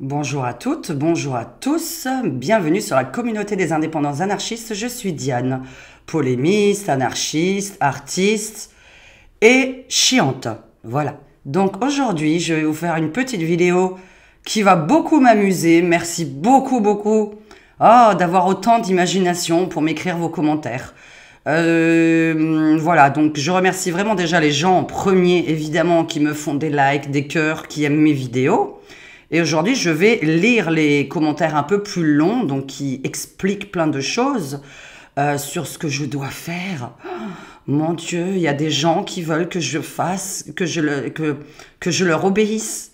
Bonjour à toutes, bonjour à tous, bienvenue sur la communauté des indépendants anarchistes, je suis Diane, polémiste, anarchiste, artiste et chiante. Voilà. Donc aujourd'hui, je vais vous faire une petite vidéo qui va beaucoup m'amuser. Merci beaucoup, beaucoup oh, d'avoir autant d'imagination pour m'écrire vos commentaires. Euh, voilà, donc je remercie vraiment déjà les gens en premier, évidemment, qui me font des likes, des cœurs, qui aiment mes vidéos. Et aujourd'hui, je vais lire les commentaires un peu plus longs, donc qui expliquent plein de choses euh, sur ce que je dois faire. Oh, mon Dieu, il y a des gens qui veulent que je fasse, que je, le, que, que je leur obéisse.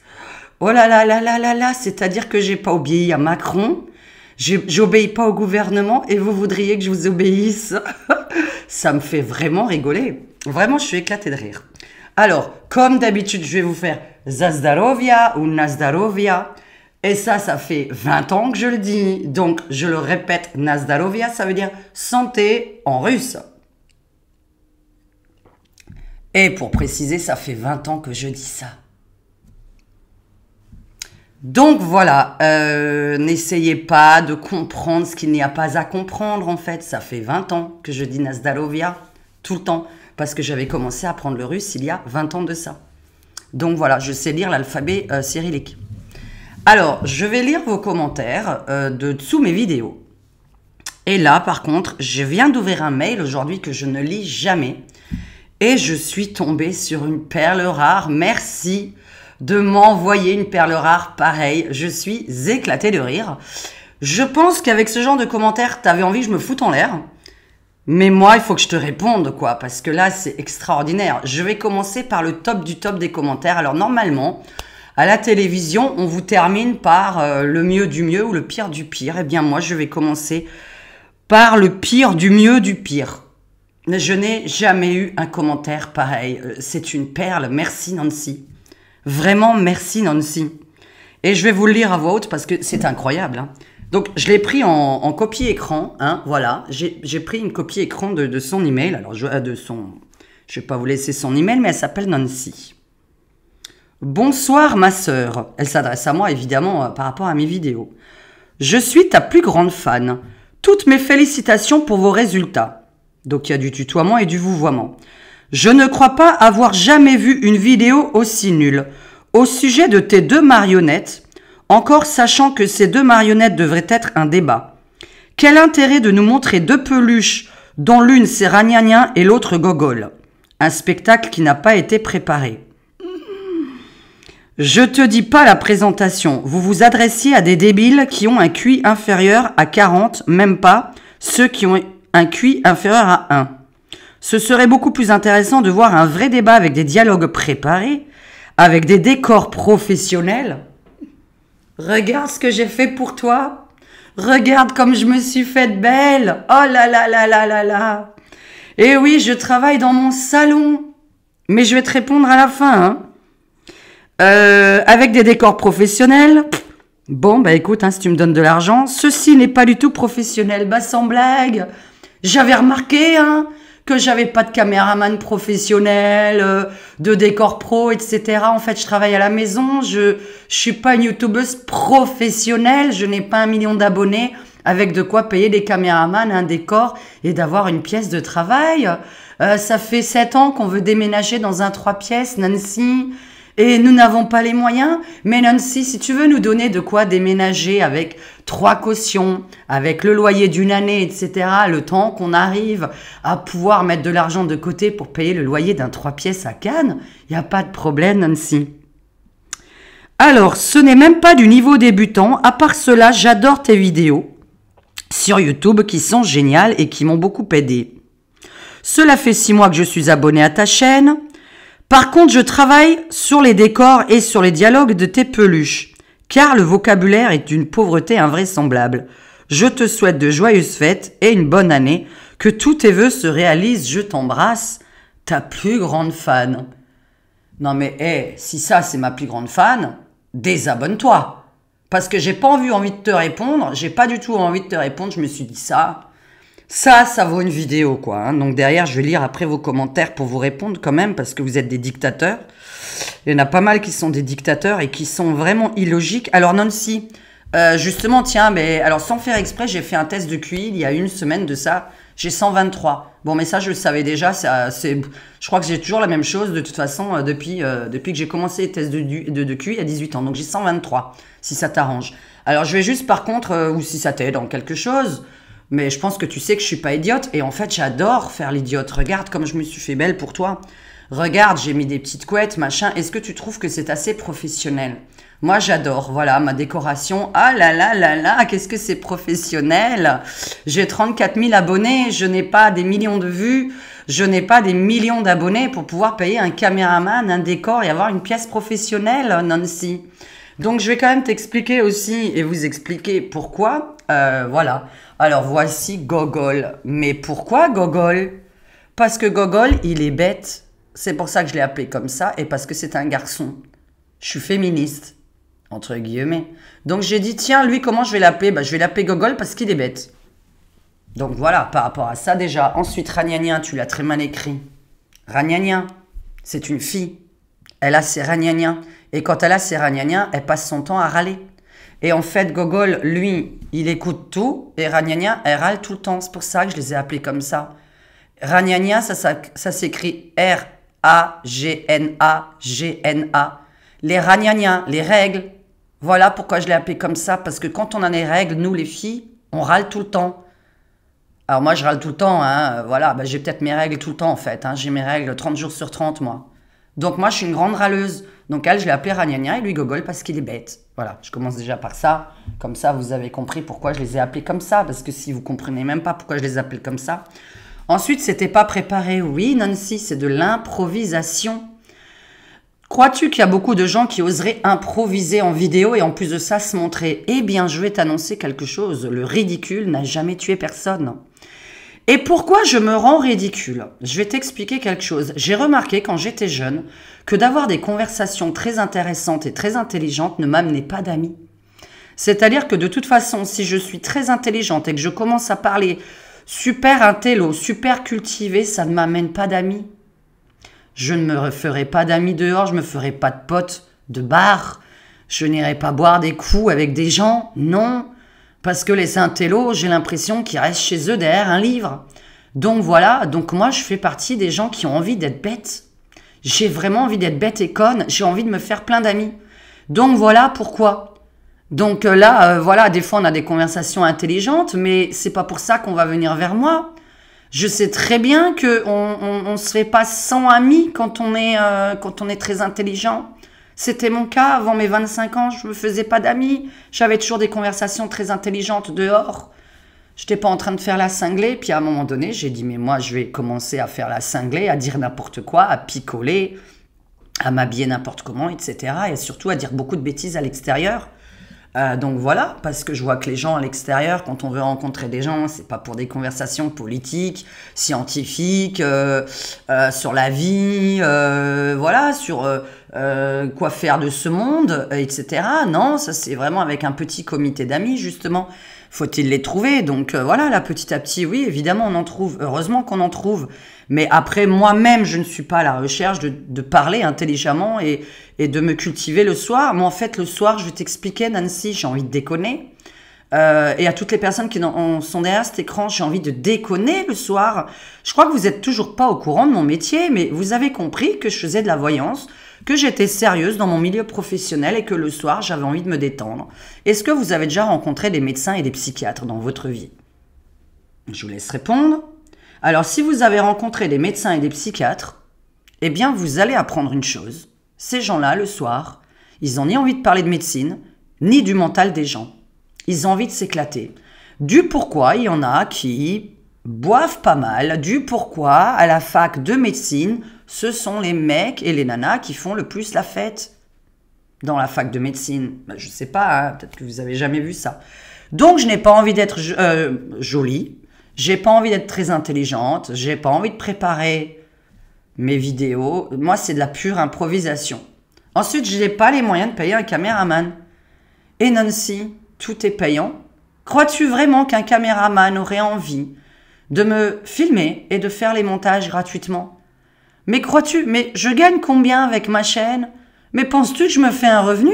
Oh là là là là là là, c'est-à-dire que j'ai pas obéi à Macron, j'obéis pas au gouvernement et vous voudriez que je vous obéisse. Ça me fait vraiment rigoler. Vraiment, je suis éclatée de rire. Alors, comme d'habitude, je vais vous faire Zazdarovia ou Nazdarovia. Et ça, ça fait 20 ans que je le dis. Donc, je le répète, Nazdarovia, ça veut dire santé en russe. Et pour préciser, ça fait 20 ans que je dis ça. Donc voilà, euh, n'essayez pas de comprendre ce qu'il n'y a pas à comprendre en fait. Ça fait 20 ans que je dis Nazdarovia, tout le temps parce que j'avais commencé à apprendre le russe il y a 20 ans de ça. Donc voilà, je sais lire l'alphabet euh, cyrillique. Alors, je vais lire vos commentaires euh, de sous mes vidéos. Et là, par contre, je viens d'ouvrir un mail aujourd'hui que je ne lis jamais. Et je suis tombée sur une perle rare. Merci de m'envoyer une perle rare pareille. Je suis éclatée de rire. Je pense qu'avec ce genre de commentaires, t'avais envie que je me foute en l'air. Mais moi, il faut que je te réponde, quoi, parce que là, c'est extraordinaire. Je vais commencer par le top du top des commentaires. Alors, normalement, à la télévision, on vous termine par euh, le mieux du mieux ou le pire du pire. Eh bien, moi, je vais commencer par le pire du mieux du pire. Je n'ai jamais eu un commentaire pareil. Euh, c'est une perle. Merci, Nancy. Vraiment, merci, Nancy. Et je vais vous le lire à voix haute parce que c'est incroyable. Hein. Donc je l'ai pris en, copie écran, hein, voilà. J'ai pris une copie écran de, son email. Alors je, euh, de son, je vais pas vous laisser son email, mais elle s'appelle Nancy. Bonsoir ma sœur. Elle s'adresse à moi évidemment euh, par rapport à mes vidéos. Je suis ta plus grande fan. Toutes mes félicitations pour vos résultats. Donc il y a du tutoiement et du vouvoiement. Je ne crois pas avoir jamais vu une vidéo aussi nulle. Au sujet de tes deux marionnettes, encore sachant que ces deux marionnettes devraient être un débat. Quel intérêt de nous montrer deux peluches dont l'une c'est Ragnagnin et l'autre Gogol Un spectacle qui n'a pas été préparé. Je te dis pas la présentation, vous vous adressiez à des débiles qui ont un QI inférieur à 40, même pas ceux qui ont un QI inférieur à 1. Ce serait beaucoup plus intéressant de voir un vrai débat avec des dialogues préparés, avec des décors professionnels, Regarde ce que j'ai fait pour toi. Regarde comme je me suis faite belle. Oh là là là là là là. Eh oui, je travaille dans mon salon. Mais je vais te répondre à la fin. Hein. Euh, avec des décors professionnels. Bon, bah écoute, hein, si tu me donnes de l'argent, ceci n'est pas du tout professionnel. Bah sans blague. J'avais remarqué, hein que j'avais pas de caméraman professionnel, euh, de décor pro, etc. En fait, je travaille à la maison, je, je suis pas une youtubeuse professionnelle, je n'ai pas un million d'abonnés avec de quoi payer des caméramans, un décor et d'avoir une pièce de travail. Euh, ça fait sept ans qu'on veut déménager dans un trois pièces, Nancy et nous n'avons pas les moyens. Mais Nancy, si tu veux nous donner de quoi déménager avec trois cautions, avec le loyer d'une année, etc., le temps qu'on arrive à pouvoir mettre de l'argent de côté pour payer le loyer d'un trois pièces à Cannes, il n'y a pas de problème, Nancy. Alors, ce n'est même pas du niveau débutant. À part cela, j'adore tes vidéos sur YouTube qui sont géniales et qui m'ont beaucoup aidé. Cela fait six mois que je suis abonnée à ta chaîne. Par contre, je travaille sur les décors et sur les dialogues de tes peluches, car le vocabulaire est d'une pauvreté invraisemblable. Je te souhaite de joyeuses fêtes et une bonne année, que tous tes vœux se réalisent, je t'embrasse, ta plus grande fan. Non mais hé, si ça c'est ma plus grande fan, désabonne-toi. Parce que j'ai pas envie de te répondre, j'ai pas du tout envie de te répondre, je me suis dit ça, ça, ça vaut une vidéo, quoi. Hein. Donc derrière, je vais lire après vos commentaires pour vous répondre quand même, parce que vous êtes des dictateurs. Il y en a pas mal qui sont des dictateurs et qui sont vraiment illogiques. Alors Nancy, euh, justement, tiens, mais alors sans faire exprès, j'ai fait un test de QI il y a une semaine de ça. J'ai 123. Bon, mais ça, je le savais déjà. Ça, c'est, je crois que j'ai toujours la même chose de toute façon euh, depuis, euh, depuis que j'ai commencé les tests de, de, de, QI à 18 ans. Donc j'ai 123, si ça t'arrange. Alors je vais juste, par contre, euh, ou si ça t'aide en quelque chose, mais je pense que tu sais que je suis pas idiote. Et en fait, j'adore faire l'idiote. Regarde comme je me suis fait belle pour toi. Regarde, j'ai mis des petites couettes, machin. Est-ce que tu trouves que c'est assez professionnel Moi, j'adore. Voilà, ma décoration. Ah là là là là, qu'est-ce que c'est professionnel J'ai 34 000 abonnés. Je n'ai pas des millions de vues. Je n'ai pas des millions d'abonnés pour pouvoir payer un caméraman, un décor et avoir une pièce professionnelle, Nancy. Donc je vais quand même t'expliquer aussi et vous expliquer pourquoi. Euh, voilà. Alors voici Gogol. Mais pourquoi Gogol Parce que Gogol, il est bête. C'est pour ça que je l'ai appelé comme ça et parce que c'est un garçon. Je suis féministe, entre guillemets. Donc j'ai dit, tiens, lui, comment je vais l'appeler bah, Je vais l'appeler Gogol parce qu'il est bête. Donc voilà, par rapport à ça déjà. Ensuite, Ragnagnin, tu l'as très mal écrit. Ragnagnin, c'est une fille. Elle a ses Ragnagna. Et quand elle a ses ragnagnas, elle passe son temps à râler. Et en fait, Gogol, lui, il écoute tout, et ragnagna, elle râle tout le temps. C'est pour ça que je les ai appelés comme ça. Ragnagna, ça, s'écrit R-A-G-N-A-G-N-A. Les ragnagna, les règles. Voilà pourquoi je l'ai appelé comme ça, parce que quand on a des règles, nous les filles, on râle tout le temps. Alors moi, je râle tout le temps, hein, voilà, ben, j'ai peut-être mes règles tout le temps en fait. Hein. j'ai mes règles 30 jours sur 30, moi. Donc moi, je suis une grande râleuse. Donc elle, je l'ai appelée Ragnagna et lui gogole parce qu'il est bête. Voilà, je commence déjà par ça. Comme ça, vous avez compris pourquoi je les ai appelés comme ça. Parce que si vous comprenez même pas pourquoi je les appelle comme ça. Ensuite, c'était pas préparé. Oui, Nancy, c'est de l'improvisation. Crois-tu qu'il y a beaucoup de gens qui oseraient improviser en vidéo et en plus de ça se montrer Eh bien, je vais t'annoncer quelque chose. Le ridicule n'a jamais tué personne. Et pourquoi je me rends ridicule Je vais t'expliquer quelque chose. J'ai remarqué quand j'étais jeune que d'avoir des conversations très intéressantes et très intelligentes ne m'amenait pas d'amis. C'est-à-dire que de toute façon, si je suis très intelligente et que je commence à parler super intello, super cultivé, ça ne m'amène pas d'amis. Je ne me ferai pas d'amis dehors, je ne me ferai pas de potes de bar, je n'irai pas boire des coups avec des gens, non. Parce que les saint j'ai l'impression qu'ils restent chez eux derrière un livre. Donc voilà, donc moi je fais partie des gens qui ont envie d'être bêtes. J'ai vraiment envie d'être bête et conne, j'ai envie de me faire plein d'amis. Donc voilà pourquoi. Donc euh, là, euh, voilà, des fois on a des conversations intelligentes, mais c'est pas pour ça qu'on va venir vers moi. Je sais très bien que on, on, se fait pas sans amis quand on est euh, quand on est très intelligent. C'était mon cas avant mes 25 ans, je me faisais pas d'amis, j'avais toujours des conversations très intelligentes dehors. je n'étais pas en train de faire la cinglée, puis à un moment donné, j'ai dit mais moi je vais commencer à faire la cinglée, à dire n'importe quoi, à picoler, à m'habiller n'importe comment, etc. Et surtout à dire beaucoup de bêtises à l'extérieur. Euh, donc voilà, parce que je vois que les gens à l'extérieur, quand on veut rencontrer des gens, c'est pas pour des conversations politiques, scientifiques, euh, euh, sur la vie, voilà, sur quoi faire de ce monde, etc. Non, ça c'est vraiment avec un petit comité d'amis justement. Faut-il les trouver Donc voilà, là petit à petit, oui, évidemment on en trouve. Heureusement qu'on en trouve mais après, moi-même, je ne suis pas à la recherche de, parler intelligemment et, de me cultiver le soir. Moi, en fait, le soir, je vais t'expliquer, Nancy, j'ai envie de déconner. Euh, et à toutes les personnes qui sont derrière cet écran, j'ai envie de déconner le soir. Je crois que vous n'êtes toujours pas au courant de mon métier, mais vous avez compris que je faisais de la voyance, que j'étais sérieuse dans mon milieu professionnel et que le soir, j'avais envie de me détendre. Est-ce que vous avez déjà rencontré des médecins et des psychiatres dans votre vie Je vous laisse répondre. Alors si vous avez rencontré des médecins et des psychiatres, eh bien vous allez apprendre une chose. Ces gens-là, le soir, ils n'ont ni envie de parler de médecine, ni du mental des gens. Ils ont envie de s'éclater. Du pourquoi, il y en a qui boivent pas mal, du pourquoi, à la fac de médecine, ce sont les mecs et les nanas qui font le plus la fête dans la fac de médecine. Je ben, je sais pas, hein, peut-être que vous avez jamais vu ça. Donc je n'ai pas envie d'être euh, jolie, j'ai pas envie d'être très intelligente, j'ai pas envie de préparer mes vidéos. Moi, c'est de la pure improvisation. Ensuite, je n'ai pas les moyens de payer un caméraman. Et Nancy, tout est payant. Crois-tu vraiment qu'un caméraman aurait envie de me filmer et de faire les montages gratuitement Mais crois-tu, mais je gagne combien avec ma chaîne Mais penses-tu que je me fais un revenu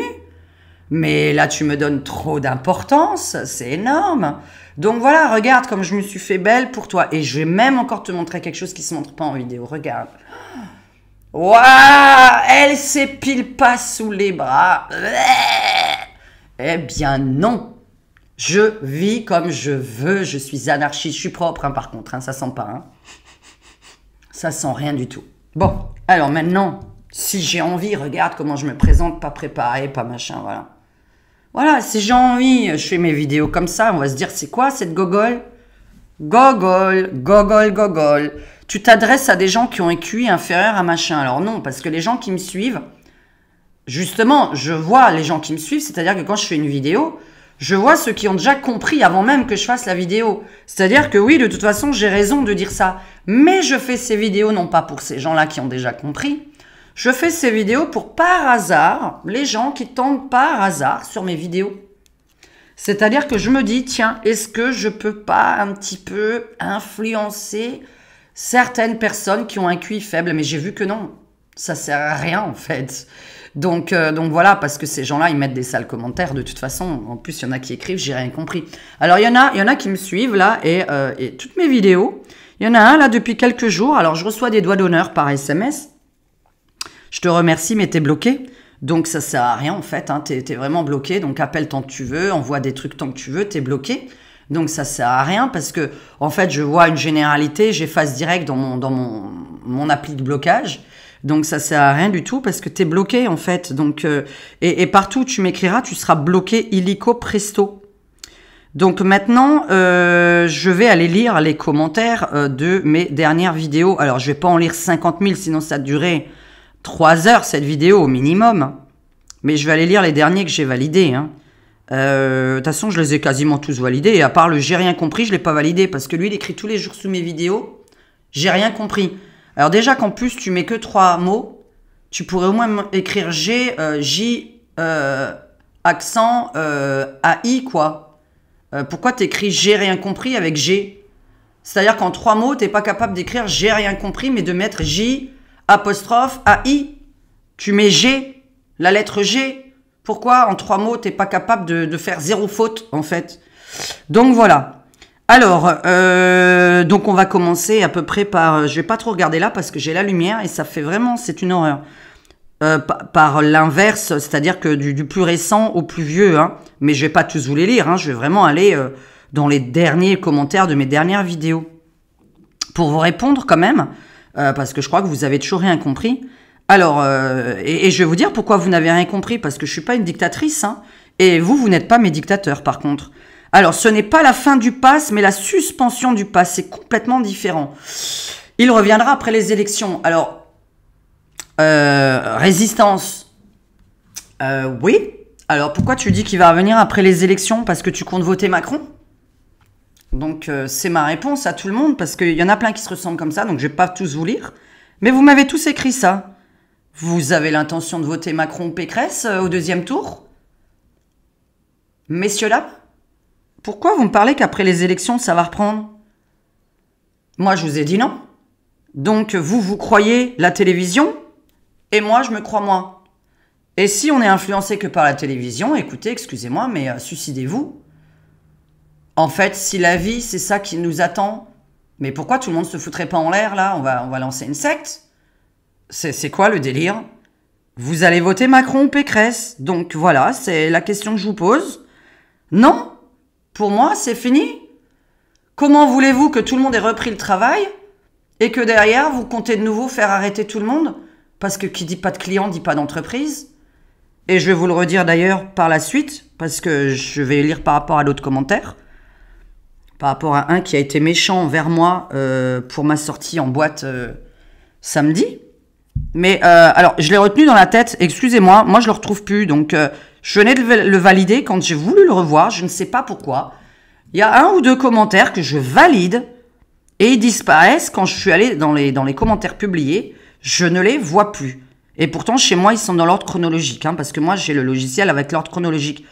mais là, tu me donnes trop d'importance, c'est énorme. Donc voilà, regarde comme je me suis fait belle pour toi. Et je vais même encore te montrer quelque chose qui se montre pas en vidéo. Regarde. Waouh Elle s'épile pas sous les bras. Eh bien non Je vis comme je veux, je suis anarchiste, je suis propre hein, par contre, hein. ça sent pas. Hein. Ça sent rien du tout. Bon, alors maintenant, si j'ai envie, regarde comment je me présente, pas préparé, pas machin, voilà. Voilà, ces gens, oui, je fais mes vidéos comme ça, on va se dire, c'est quoi cette gogole Gogol, gogole, gogole. Tu t'adresses à des gens qui ont un QI inférieur à machin. Alors non, parce que les gens qui me suivent, justement, je vois les gens qui me suivent, c'est-à-dire que quand je fais une vidéo, je vois ceux qui ont déjà compris avant même que je fasse la vidéo. C'est-à-dire que oui, de toute façon, j'ai raison de dire ça. Mais je fais ces vidéos non pas pour ces gens-là qui ont déjà compris, je fais ces vidéos pour par hasard, les gens qui tombent par hasard sur mes vidéos. C'est-à-dire que je me dis, tiens, est-ce que je peux pas un petit peu influencer certaines personnes qui ont un QI faible Mais j'ai vu que non, ça sert à rien en fait. Donc, euh, donc voilà, parce que ces gens-là, ils mettent des sales commentaires de toute façon. En plus, il y en a qui écrivent, j'ai rien compris. Alors, il y, en a, y en a qui me suivent là, et, euh, et toutes mes vidéos, il y en a un là depuis quelques jours. Alors, je reçois des doigts d'honneur par SMS. Je te remercie, mais tu es bloqué. Donc ça sert à rien en fait, hein. Tu t'es, vraiment bloqué, donc appelle tant que tu veux, envoie des trucs tant que tu veux, Tu es bloqué. Donc ça sert à rien parce que en fait je vois une généralité, j'efface direct dans mon, dans mon, appli de blocage. Donc ça sert à rien du tout parce que tu es bloqué en fait. Donc euh, et, partout où tu m'écriras, tu seras bloqué illico presto. Donc maintenant, euh, je vais aller lire les commentaires euh, de mes dernières vidéos. Alors je vais pas en lire 50 000 sinon ça durait 3 heures cette vidéo au minimum. Mais je vais aller lire les derniers que j'ai validés. Hein. Euh, de toute façon, je les ai quasiment tous validés. Et à part le j'ai rien compris, je ne l'ai pas validé. Parce que lui, il écrit tous les jours sous mes vidéos. J'ai rien compris. Alors déjà qu'en plus, tu mets que trois mots. Tu pourrais au moins écrire G, euh, J, euh, accent, AI, quoi. pourquoi t'écris j'ai rien compris avec G C'est-à-dire qu'en trois mots, t'es pas capable d'écrire j'ai rien compris, mais de mettre J, apostrophe A-I, Tu mets G, la lettre G. Pourquoi en trois mots, t'es pas capable de, faire zéro faute, en fait Donc voilà. Alors, euh, donc on va commencer à peu près par... Euh, je vais pas trop regarder là parce que j'ai la lumière et ça fait vraiment... C'est une horreur. Euh, par l'inverse, c'est-à-dire que du, plus récent au plus vieux. Hein. Mais je vais pas tous vous les lire, hein. je vais vraiment aller dans les derniers commentaires de mes dernières vidéos. Pour vous répondre quand même, euh, parce que je crois que vous avez toujours rien compris. Alors, euh, et, je vais vous dire pourquoi vous n'avez rien compris, parce que je suis pas une dictatrice, hein. et vous, vous n'êtes pas mes dictateurs, par contre. Alors, ce n'est pas la fin du pass, mais la suspension du pass, c'est complètement différent. Il reviendra après les élections. Alors, euh, résistance, oui. Alors, pourquoi tu dis qu'il va revenir après les élections Parce que tu comptes voter Macron donc euh, c'est ma réponse à tout le monde parce qu'il y en a plein qui se ressemblent comme ça, donc je vais pas tous vous lire. Mais vous m'avez tous écrit ça. Vous avez l'intention de voter Macron ou Pécresse euh, au deuxième tour Messieurs là Pourquoi vous me parlez qu'après les élections ça va reprendre Moi je vous ai dit non. Donc vous vous croyez la télévision et moi je me crois moi. Et si on est influencé que par la télévision, écoutez, excusez-moi, mais euh, suicidez-vous en fait, si la vie, c'est ça qui nous attend, mais pourquoi tout le monde se foutrait pas en l'air là on va, on va lancer une secte C'est quoi le délire Vous allez voter Macron ou Pécresse Donc voilà, c'est la question que je vous pose. Non Pour moi, c'est fini Comment voulez-vous que tout le monde ait repris le travail et que derrière, vous comptez de nouveau faire arrêter tout le monde Parce que qui dit pas de client dit pas d'entreprise. Et je vais vous le redire d'ailleurs par la suite, parce que je vais lire par rapport à d'autres commentaires par rapport à un qui a été méchant envers moi euh, pour ma sortie en boîte euh, samedi. Mais euh, alors, je l'ai retenu dans la tête, excusez-moi, moi je le retrouve plus, donc euh, je venais de le valider quand j'ai voulu le revoir, je ne sais pas pourquoi. Il y a un ou deux commentaires que je valide et ils disparaissent quand je suis allé dans les, dans les commentaires publiés, je ne les vois plus. Et pourtant, chez moi, ils sont dans l'ordre chronologique, hein, parce que moi j'ai le logiciel avec l'ordre chronologique.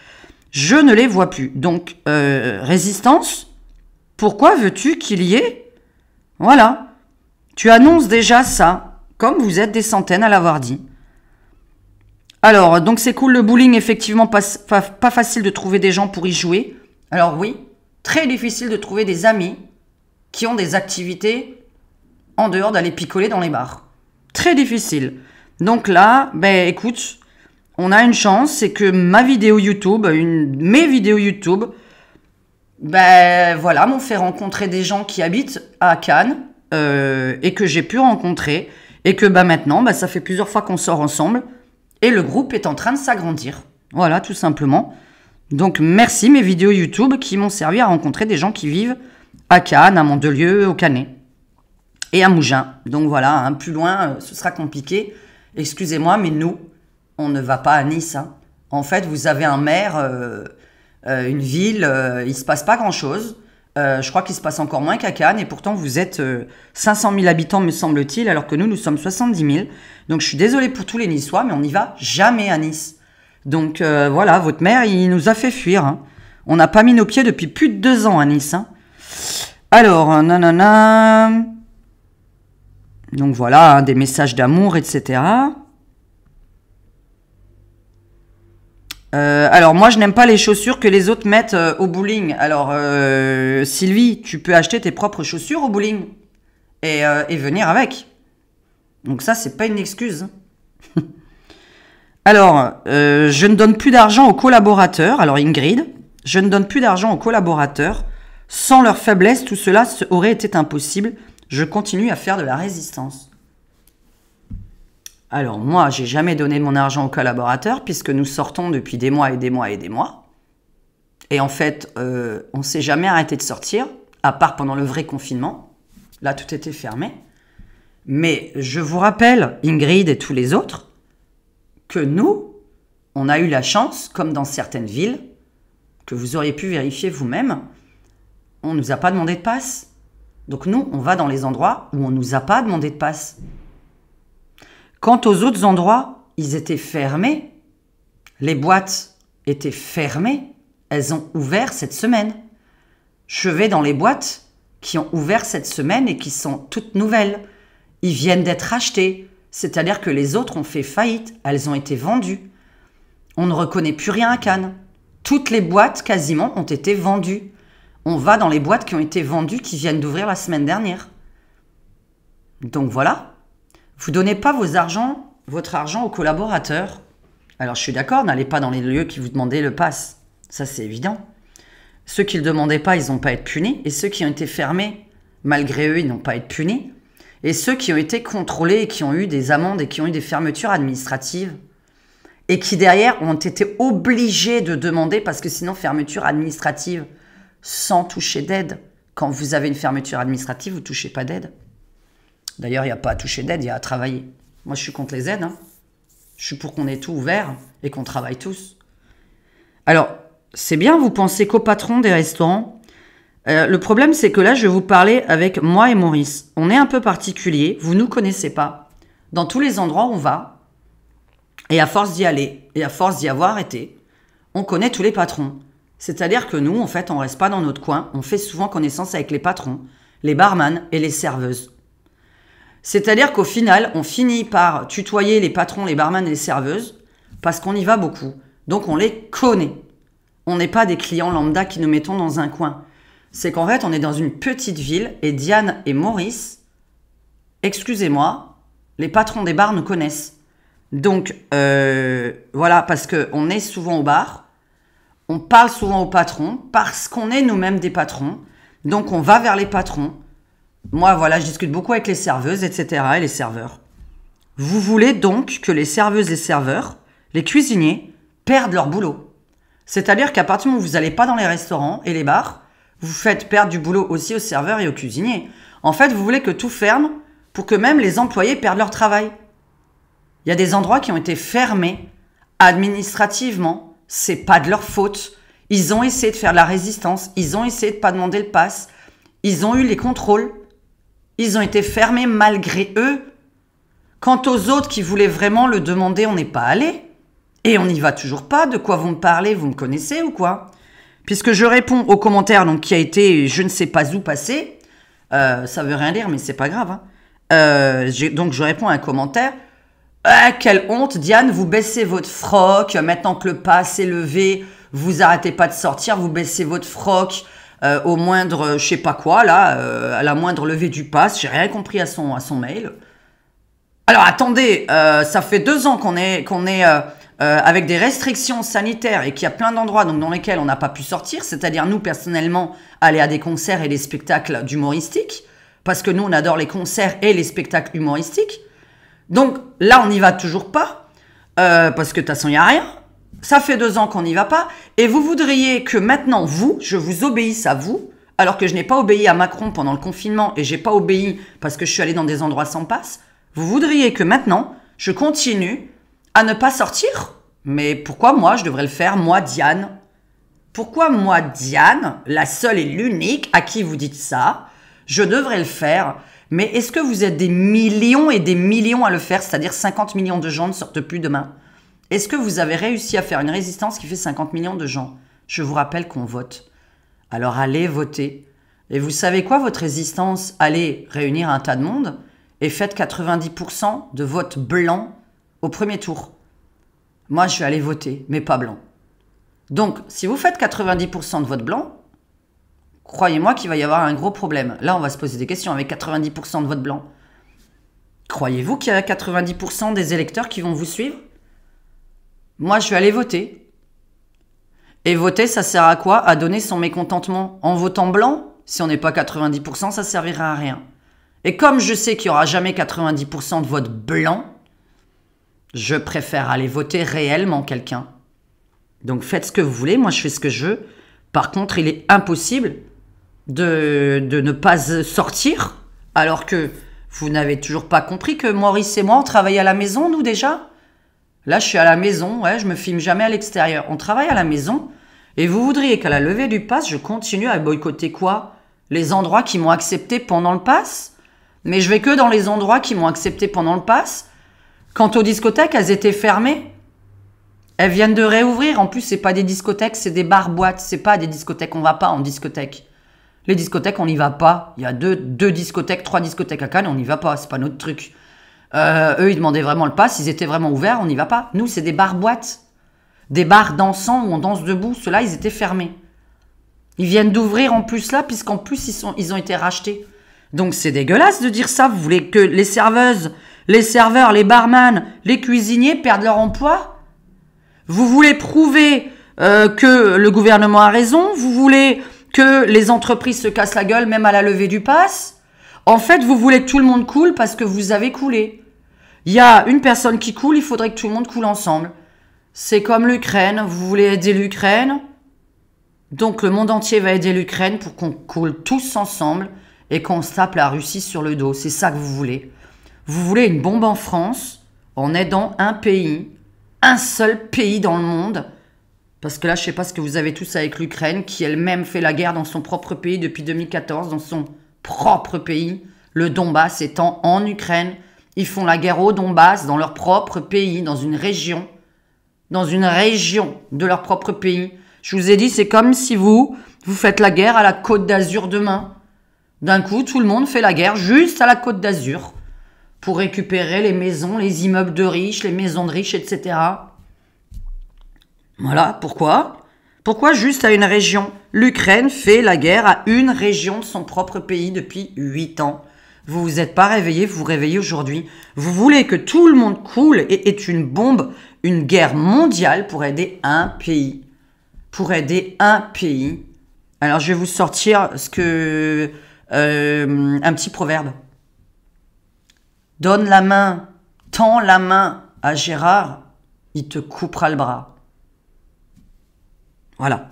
Je ne les vois plus. Donc, euh, résistance, pourquoi veux-tu qu'il y ait Voilà. Tu annonces déjà ça, comme vous êtes des centaines à l'avoir dit. Alors, donc c'est cool le bowling, effectivement pas, facile de trouver des gens pour y jouer. Alors oui, très difficile de trouver des amis qui ont des activités en dehors d'aller picoler dans les bars. Très difficile. Donc là, ben écoute, on a une chance, c'est que ma vidéo YouTube, une, mes vidéos YouTube, ben voilà, m'ont fait rencontrer des gens qui habitent à Cannes euh, et que j'ai pu rencontrer et que ben maintenant, ben, ça fait plusieurs fois qu'on sort ensemble et le groupe est en train de s'agrandir. Voilà, tout simplement. Donc merci mes vidéos YouTube qui m'ont servi à rencontrer des gens qui vivent à Cannes, à Mandelieu, au Canet et à Mougins. Donc voilà, hein, plus loin, euh, ce sera compliqué. Excusez-moi, mais nous, on ne va pas à Nice. Hein. En fait, vous avez un maire... Euh, euh, une ville, il euh, il se passe pas grand-chose. Euh, je crois qu'il se passe encore moins qu'à Cannes, et pourtant vous êtes 500 000 habitants, me semble-t-il, alors que nous, nous sommes 70 000. Donc je suis désolée pour tous les Niçois, mais on n'y va jamais à Nice. Donc voilà, votre maire, il nous a fait fuir. Hein. On n'a pas mis nos pieds depuis plus de deux ans à Nice. non hein. Alors, nanana. Donc voilà, hein, des messages d'amour, etc. Euh, alors moi je n'aime pas les chaussures que les autres mettent euh, au bowling. Alors euh, Sylvie, tu peux acheter tes propres chaussures au bowling et, et venir avec. Donc ça c'est pas une excuse. alors je ne donne plus d'argent aux collaborateurs. Alors Ingrid, je ne donne plus d'argent aux collaborateurs. Sans leur faiblesse, tout cela aurait été impossible. Je continue à faire de la résistance. Alors moi, j'ai jamais donné mon argent aux collaborateurs puisque nous sortons depuis des mois et des mois et des mois. Et en fait, on euh, on s'est jamais arrêté de sortir, à part pendant le vrai confinement. Là, tout était fermé. Mais je vous rappelle, Ingrid et tous les autres, que nous, on a eu la chance, comme dans certaines villes, que vous auriez pu vérifier vous-même, on ne nous a pas demandé de passe. Donc nous, on va dans les endroits où on ne nous a pas demandé de passe. Quant aux autres endroits, ils étaient fermés. Les boîtes étaient fermées. Elles ont ouvert cette semaine. Je vais dans les boîtes qui ont ouvert cette semaine et qui sont toutes nouvelles. Ils viennent d'être achetés. c'est-à-dire que les autres ont fait faillite, elles ont été vendues. On ne reconnaît plus rien à Cannes. Toutes les boîtes quasiment ont été vendues. On va dans les boîtes qui ont été vendues, qui viennent d'ouvrir la semaine dernière. Donc voilà. Vous donnez pas vos argent, votre argent aux collaborateurs. Alors je suis d'accord, n'allez pas dans les lieux qui vous demandaient le pass. Ça c'est évident. Ceux qui ne le demandaient pas, ils n'ont pas été punis. Et ceux qui ont été fermés, malgré eux, ils n'ont pas été punis. Et ceux qui ont été contrôlés et qui ont eu des amendes et qui ont eu des fermetures administratives. Et qui derrière ont été obligés de demander parce que sinon fermeture administrative sans toucher d'aide. Quand vous avez une fermeture administrative, vous ne touchez pas d'aide. D'ailleurs, il n'y a pas à toucher d'aide, il y a à travailler. Moi, je suis contre les aides. Hein. Je suis pour qu'on ait tout ouvert et qu'on travaille tous. Alors, c'est bien, vous pensez qu'au patron des restaurants. Euh, le problème, c'est que là, je vais vous parler avec moi et Maurice. On est un peu particulier, vous ne nous connaissez pas. Dans tous les endroits où on va, et à force d'y aller, et à force d'y avoir été, on connaît tous les patrons. C'est-à-dire que nous, en fait, on reste pas dans notre coin, on fait souvent connaissance avec les patrons, les barmanes et les serveuses. C'est-à-dire qu'au final, on finit par tutoyer les patrons, les barmanes et les serveuses parce qu'on y va beaucoup. Donc on les connaît. On n'est pas des clients lambda qui nous mettons dans un coin. C'est qu'en fait, on est dans une petite ville et Diane et Maurice, excusez-moi, les patrons des bars nous connaissent. Donc euh, voilà, parce qu'on est souvent au bar, on parle souvent aux patrons, parce qu'on est nous-mêmes des patrons, donc on va vers les patrons, moi, voilà, je discute beaucoup avec les serveuses, etc. et les serveurs. Vous voulez donc que les serveuses et serveurs, les cuisiniers, perdent leur boulot. C'est-à-dire qu'à partir du moment où vous n'allez pas dans les restaurants et les bars, vous faites perdre du boulot aussi aux serveurs et aux cuisiniers. En fait, vous voulez que tout ferme pour que même les employés perdent leur travail. Il y a des endroits qui ont été fermés administrativement. C'est pas de leur faute. Ils ont essayé de faire la résistance. Ils ont essayé de pas demander le pass. Ils ont eu les contrôles. Ils ont été fermés malgré eux. Quant aux autres qui voulaient vraiment le demander, on n'est pas allé. Et on n'y va toujours pas. De quoi vous me parlez Vous me connaissez ou quoi Puisque je réponds au commentaire donc, qui a été je ne sais pas où passer euh, ». ça veut rien dire, mais c'est pas grave. Hein. Euh, donc je réponds à un commentaire. Ah, quelle honte, Diane, vous baissez votre froc. Maintenant que le pas s'est levé, vous arrêtez pas de sortir, vous baissez votre froc. Euh, au moindre euh, je sais pas quoi, là, euh, à la moindre levée du passe j'ai rien compris à son, à son mail. Alors attendez, ça fait deux ans qu'on est, qu'on est avec des restrictions sanitaires et qu'il y a plein d'endroits dans lesquels on n'a pas pu sortir, c'est-à-dire nous personnellement aller à des concerts et des spectacles d'humoristique parce que nous on adore les concerts et les spectacles humoristiques. Donc là on n'y va toujours pas, parce que de toute façon il n'y a rien ça fait deux ans qu'on n'y va pas, et vous voudriez que maintenant, vous, je vous obéisse à vous, alors que je n'ai pas obéi à Macron pendant le confinement et j'ai pas obéi parce que je suis allé dans des endroits sans passe, vous voudriez que maintenant, je continue à ne pas sortir Mais pourquoi moi, je devrais le faire, moi, Diane Pourquoi moi, Diane, la seule et l'unique à qui vous dites ça, je devrais le faire mais est-ce que vous êtes des millions et des millions à le faire, c'est-à-dire 50 millions de gens ne sortent plus demain est-ce que vous avez réussi à faire une résistance qui fait 50 millions de gens Je vous rappelle qu'on vote. Alors allez voter. Et vous savez quoi, votre résistance Allez réunir un tas de monde et faites 90% de vote blanc au premier tour. Moi, je vais aller voter, mais pas blanc. Donc, si vous faites 90% de vote blanc, croyez-moi qu'il va y avoir un gros problème. Là, on va se poser des questions avec 90% de vote blanc. Croyez-vous qu'il y a 90% des électeurs qui vont vous suivre moi, je vais aller voter. Et voter, ça sert à quoi À donner son mécontentement. En votant blanc, si on n'est pas 90%, ça servira à rien. Et comme je sais qu'il n'y aura jamais 90% de vote blanc, je préfère aller voter réellement quelqu'un. Donc faites ce que vous voulez, moi je fais ce que je veux. Par contre, il est impossible de, ne pas sortir alors que vous n'avez toujours pas compris que Maurice et moi, on travaille à la maison, nous déjà Là, je suis à la maison, ouais, je me filme jamais à l'extérieur. On travaille à la maison. Et vous voudriez qu'à la levée du pass, je continue à boycotter quoi Les endroits qui m'ont accepté pendant le pass Mais je vais que dans les endroits qui m'ont accepté pendant le pass Quant aux discothèques, elles étaient fermées. Elles viennent de réouvrir. En plus, c'est pas des discothèques, c'est des bars-boîtes. C'est pas des discothèques. On va pas en discothèque. Les discothèques, on n'y va pas. Il y a deux, deux discothèques, trois discothèques à Cannes, on n'y va pas. C'est pas notre truc. Euh, eux, ils demandaient vraiment le pass, ils étaient vraiment ouverts, on n'y va pas. Nous, c'est des bars-boîtes, des bars dansants où on danse debout. Ceux-là, ils étaient fermés. Ils viennent d'ouvrir en plus là, puisqu'en plus, ils, ont été rachetés. Donc, c'est dégueulasse de dire ça. Vous voulez que les serveuses, les serveurs, les barmanes, les cuisiniers perdent leur emploi Vous voulez prouver euh, que le gouvernement a raison Vous voulez que les entreprises se cassent la gueule même à la levée du pass en fait, vous voulez que tout le monde coule parce que vous avez coulé. Il y a une personne qui coule, il faudrait que tout le monde coule ensemble. C'est comme l'Ukraine, vous voulez aider l'Ukraine Donc le monde entier va aider l'Ukraine pour qu'on coule tous ensemble et qu'on se tape la Russie sur le dos. C'est ça que vous voulez. Vous voulez une bombe en France en aidant un pays, un seul pays dans le monde. Parce que là, je ne sais pas ce que vous avez tous avec l'Ukraine, qui elle-même fait la guerre dans son propre pays depuis 2014, dans son propre pays, le Donbass étant en Ukraine, ils font la guerre au Donbass, dans leur propre pays, dans une région. Dans une région de leur propre pays. Je vous ai dit, c'est comme si vous, vous faites la guerre à la Côte d'Azur demain. D'un coup, tout le monde fait la guerre juste à la Côte d'Azur pour récupérer les maisons, les immeubles de riches, les maisons de riches, etc. Voilà, pourquoi Pourquoi juste à une région L'Ukraine fait la guerre à une région de son propre pays depuis 8 ans. Vous vous êtes pas réveillé, vous vous réveillez aujourd'hui. Vous voulez que tout le monde coule et est une bombe, une guerre mondiale pour aider un pays. Pour aider un pays. Alors je vais vous sortir ce que euh, un petit proverbe. Donne la main, tends la main à Gérard, il te coupera le bras. Voilà.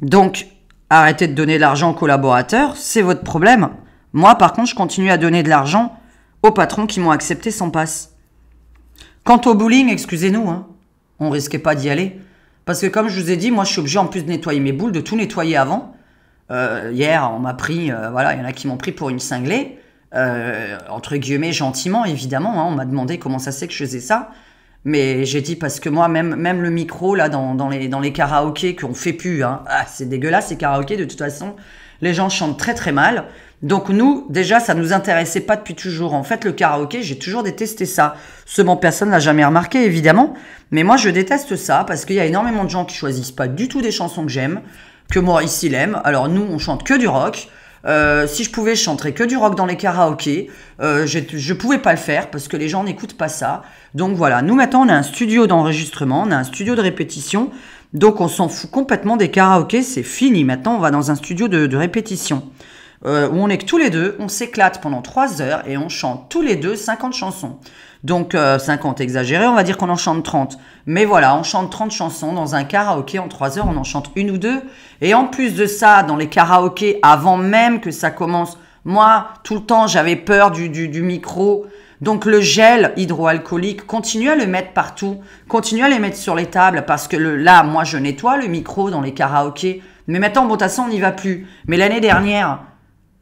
Donc, arrêtez de donner l'argent aux collaborateurs, c'est votre problème. Moi, par contre, je continue à donner de l'argent aux patrons qui m'ont accepté sans passe. Quant au bowling, excusez-nous, hein, on risquait pas d'y aller. Parce que comme je vous ai dit, moi je suis obligé en plus de nettoyer mes boules, de tout nettoyer avant. Euh, hier, on m'a pris, euh, voilà, il y en a qui m'ont pris pour une cinglée. Euh, entre guillemets, gentiment, évidemment. Hein. on m'a demandé comment ça c'est que je faisais ça. Mais j'ai dit parce que moi, même, même le micro, là, dans, les, dans les karaokés qu'on fait plus, hein. ah, c'est dégueulasse, ces karaokés, de toute façon, les gens chantent très très mal. Donc nous, déjà, ça ne nous intéressait pas depuis toujours. En fait, le karaoké, j'ai toujours détesté ça. Seulement, personne n'a jamais remarqué, évidemment. Mais moi, je déteste ça parce qu'il y a énormément de gens qui choisissent pas du tout des chansons que j'aime, que moi ici l’aime. Alors nous, on chante que du rock. Euh, si je pouvais, chanter que du rock dans les karaokés. Euh, je, ne pouvais pas le faire parce que les gens n'écoutent pas ça. Donc voilà, nous maintenant, on a un studio d'enregistrement, on a un studio de répétition. Donc on s'en fout complètement des karaokés, c'est fini. Maintenant, on va dans un studio de répétition. Euh, où on est que tous les deux, on s'éclate pendant 3 heures et on chante tous les deux 50 chansons. Donc 50 euh, exagéré, on va dire qu'on en chante 30. Mais voilà, on chante 30 chansons dans un karaoké en 3 heures, on en chante une ou deux. Et en plus de ça, dans les karaokés, avant même que ça commence, moi, tout le temps, j'avais peur du, du, micro. Donc le gel hydroalcoolique, continue à le mettre partout, continue à les mettre sur les tables, parce que le, là, moi, je nettoie le micro dans les karaokés. Mais maintenant, bon, de on n'y va plus. Mais l'année dernière,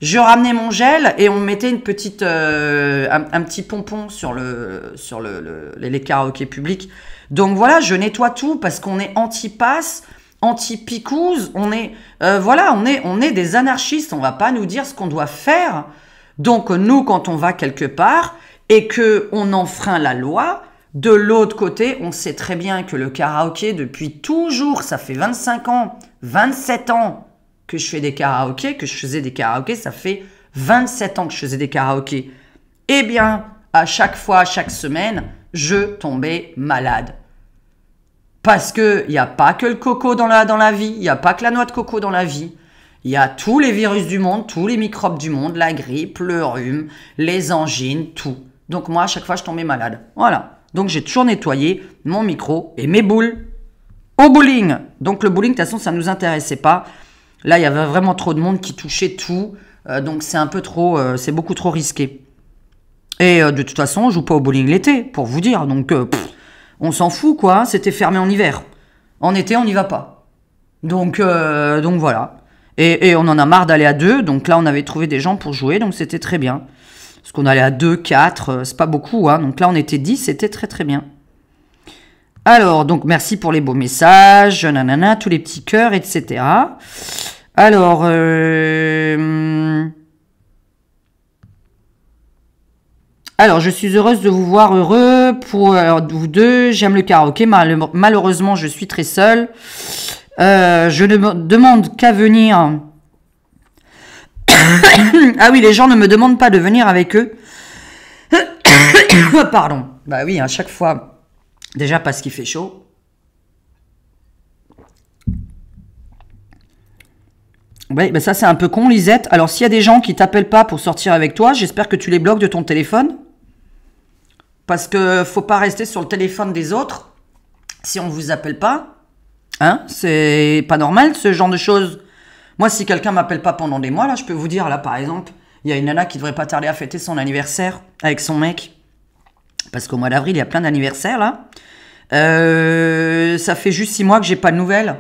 je ramenais mon gel et on mettait une petite, euh, un, petit pompon sur le sur le, les karaokés publics. Donc voilà, je nettoie tout parce qu'on est anti-passe, anti-picouse. On est euh, voilà, on est on est des anarchistes. On va pas nous dire ce qu'on doit faire. Donc nous, quand on va quelque part et que on enfreint la loi, de l'autre côté, on sait très bien que le karaoké depuis toujours, ça fait 25 ans, 27 ans que je fais des karaokés, que je faisais des karaokés, ça fait 27 ans que je faisais des karaokés. Eh bien, à chaque fois, à chaque semaine, je tombais malade. Parce que il n'y a pas que le coco dans la, dans la vie, il n'y a pas que la noix de coco dans la vie. Il y a tous les virus du monde, tous les microbes du monde, la grippe, le rhume, les angines, tout. Donc moi, à chaque fois, je tombais malade. Voilà. Donc j'ai toujours nettoyé mon micro et mes boules au bowling. Donc le bowling, de toute façon, ça ne nous intéressait pas. Là, il y avait vraiment trop de monde qui touchait tout. Euh, donc, c'est un peu trop. Euh, c'est beaucoup trop risqué. Et euh, de toute façon, on joue pas au bowling l'été, pour vous dire. Donc, on s'en fout, quoi. C'était fermé en hiver. En été, on n'y va pas. Donc, donc voilà. Et, on en a marre d'aller à deux. Donc là, on avait trouvé des gens pour jouer. Donc, c'était très bien. Parce qu'on allait à deux, quatre. c'est pas beaucoup. Hein. Donc là, on était dix. C'était très, très bien. Alors, donc merci pour les beaux messages, nanana, tous les petits cœurs, etc. Alors, euh, alors je suis heureuse de vous voir heureux pour vous deux. J'aime le karaoké, malheureusement je suis très seule. Euh, je ne demande qu'à venir. ah oui, les gens ne me demandent pas de venir avec eux. Pardon. Bah oui, à chaque fois. Déjà parce qu'il fait chaud. Ouais, ben ça c'est un peu con, Lisette. Alors s'il y a des gens qui t'appellent pas pour sortir avec toi, j'espère que tu les bloques de ton téléphone. Parce que faut pas rester sur le téléphone des autres si on ne vous appelle pas. Hein C'est pas normal ce genre de choses. Moi, si quelqu'un m'appelle pas pendant des mois, là, je peux vous dire, là, par exemple, il y a une nana qui devrait pas tarder à fêter son anniversaire avec son mec. Parce qu'au mois d'avril, il y a plein d'anniversaires, là. Euh, ça fait juste six mois que j'ai pas de nouvelles.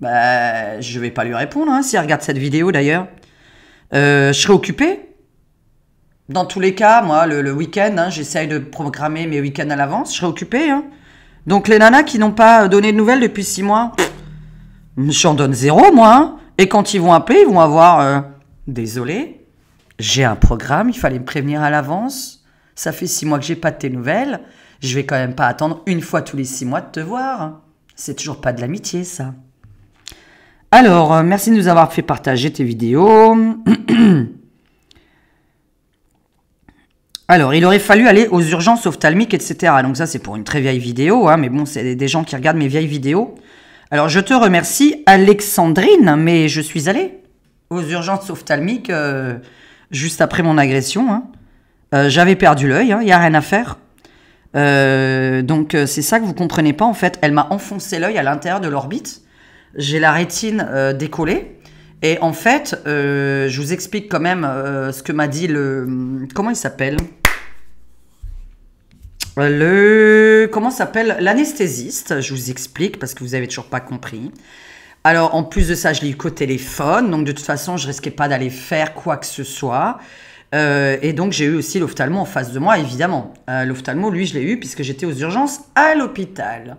Bah, je vais pas lui répondre, hein, si elle regarde cette vidéo d'ailleurs. Euh, je serai occupé. Dans tous les cas, moi, le, week-end, hein, j'essaye de programmer mes week-ends à l'avance. Je serai occupé. Hein. Donc les nanas qui n'ont pas donné de nouvelles depuis six mois, j'en donne zéro, moi. Et quand ils vont appeler, ils vont avoir... Euh, désolé, j'ai un programme, il fallait me prévenir à l'avance. Ça fait six mois que j'ai pas de tes nouvelles. Je vais quand même pas attendre une fois tous les six mois de te voir. C'est toujours pas de l'amitié, ça. Alors, euh, merci de nous avoir fait partager tes vidéos. Alors, il aurait fallu aller aux urgences ophtalmiques, etc. Donc ça, c'est pour une très vieille vidéo, hein, mais bon, c'est des gens qui regardent mes vieilles vidéos. Alors, je te remercie, Alexandrine, mais je suis allée aux urgences ophtalmiques euh, juste après mon agression. Hein. Euh, j'avais perdu l'œil, il hein, n'y a rien à faire. donc, c'est ça que vous comprenez pas, en fait. Elle m'a enfoncé l'œil à l'intérieur de l'orbite j'ai la rétine euh, décollée. Et en fait, euh, je vous explique quand même euh, ce que m'a dit le... Comment il s'appelle Le... Comment s'appelle L'anesthésiste. Je vous explique parce que vous n'avez toujours pas compris. Alors, en plus de ça, je l'ai eu qu'au téléphone. Donc, de toute façon, je risquais pas d'aller faire quoi que ce soit. et donc j'ai eu aussi l'ophtalmo en face de moi, évidemment. Euh, l'ophtalmo, lui, je l'ai eu puisque j'étais aux urgences à l'hôpital.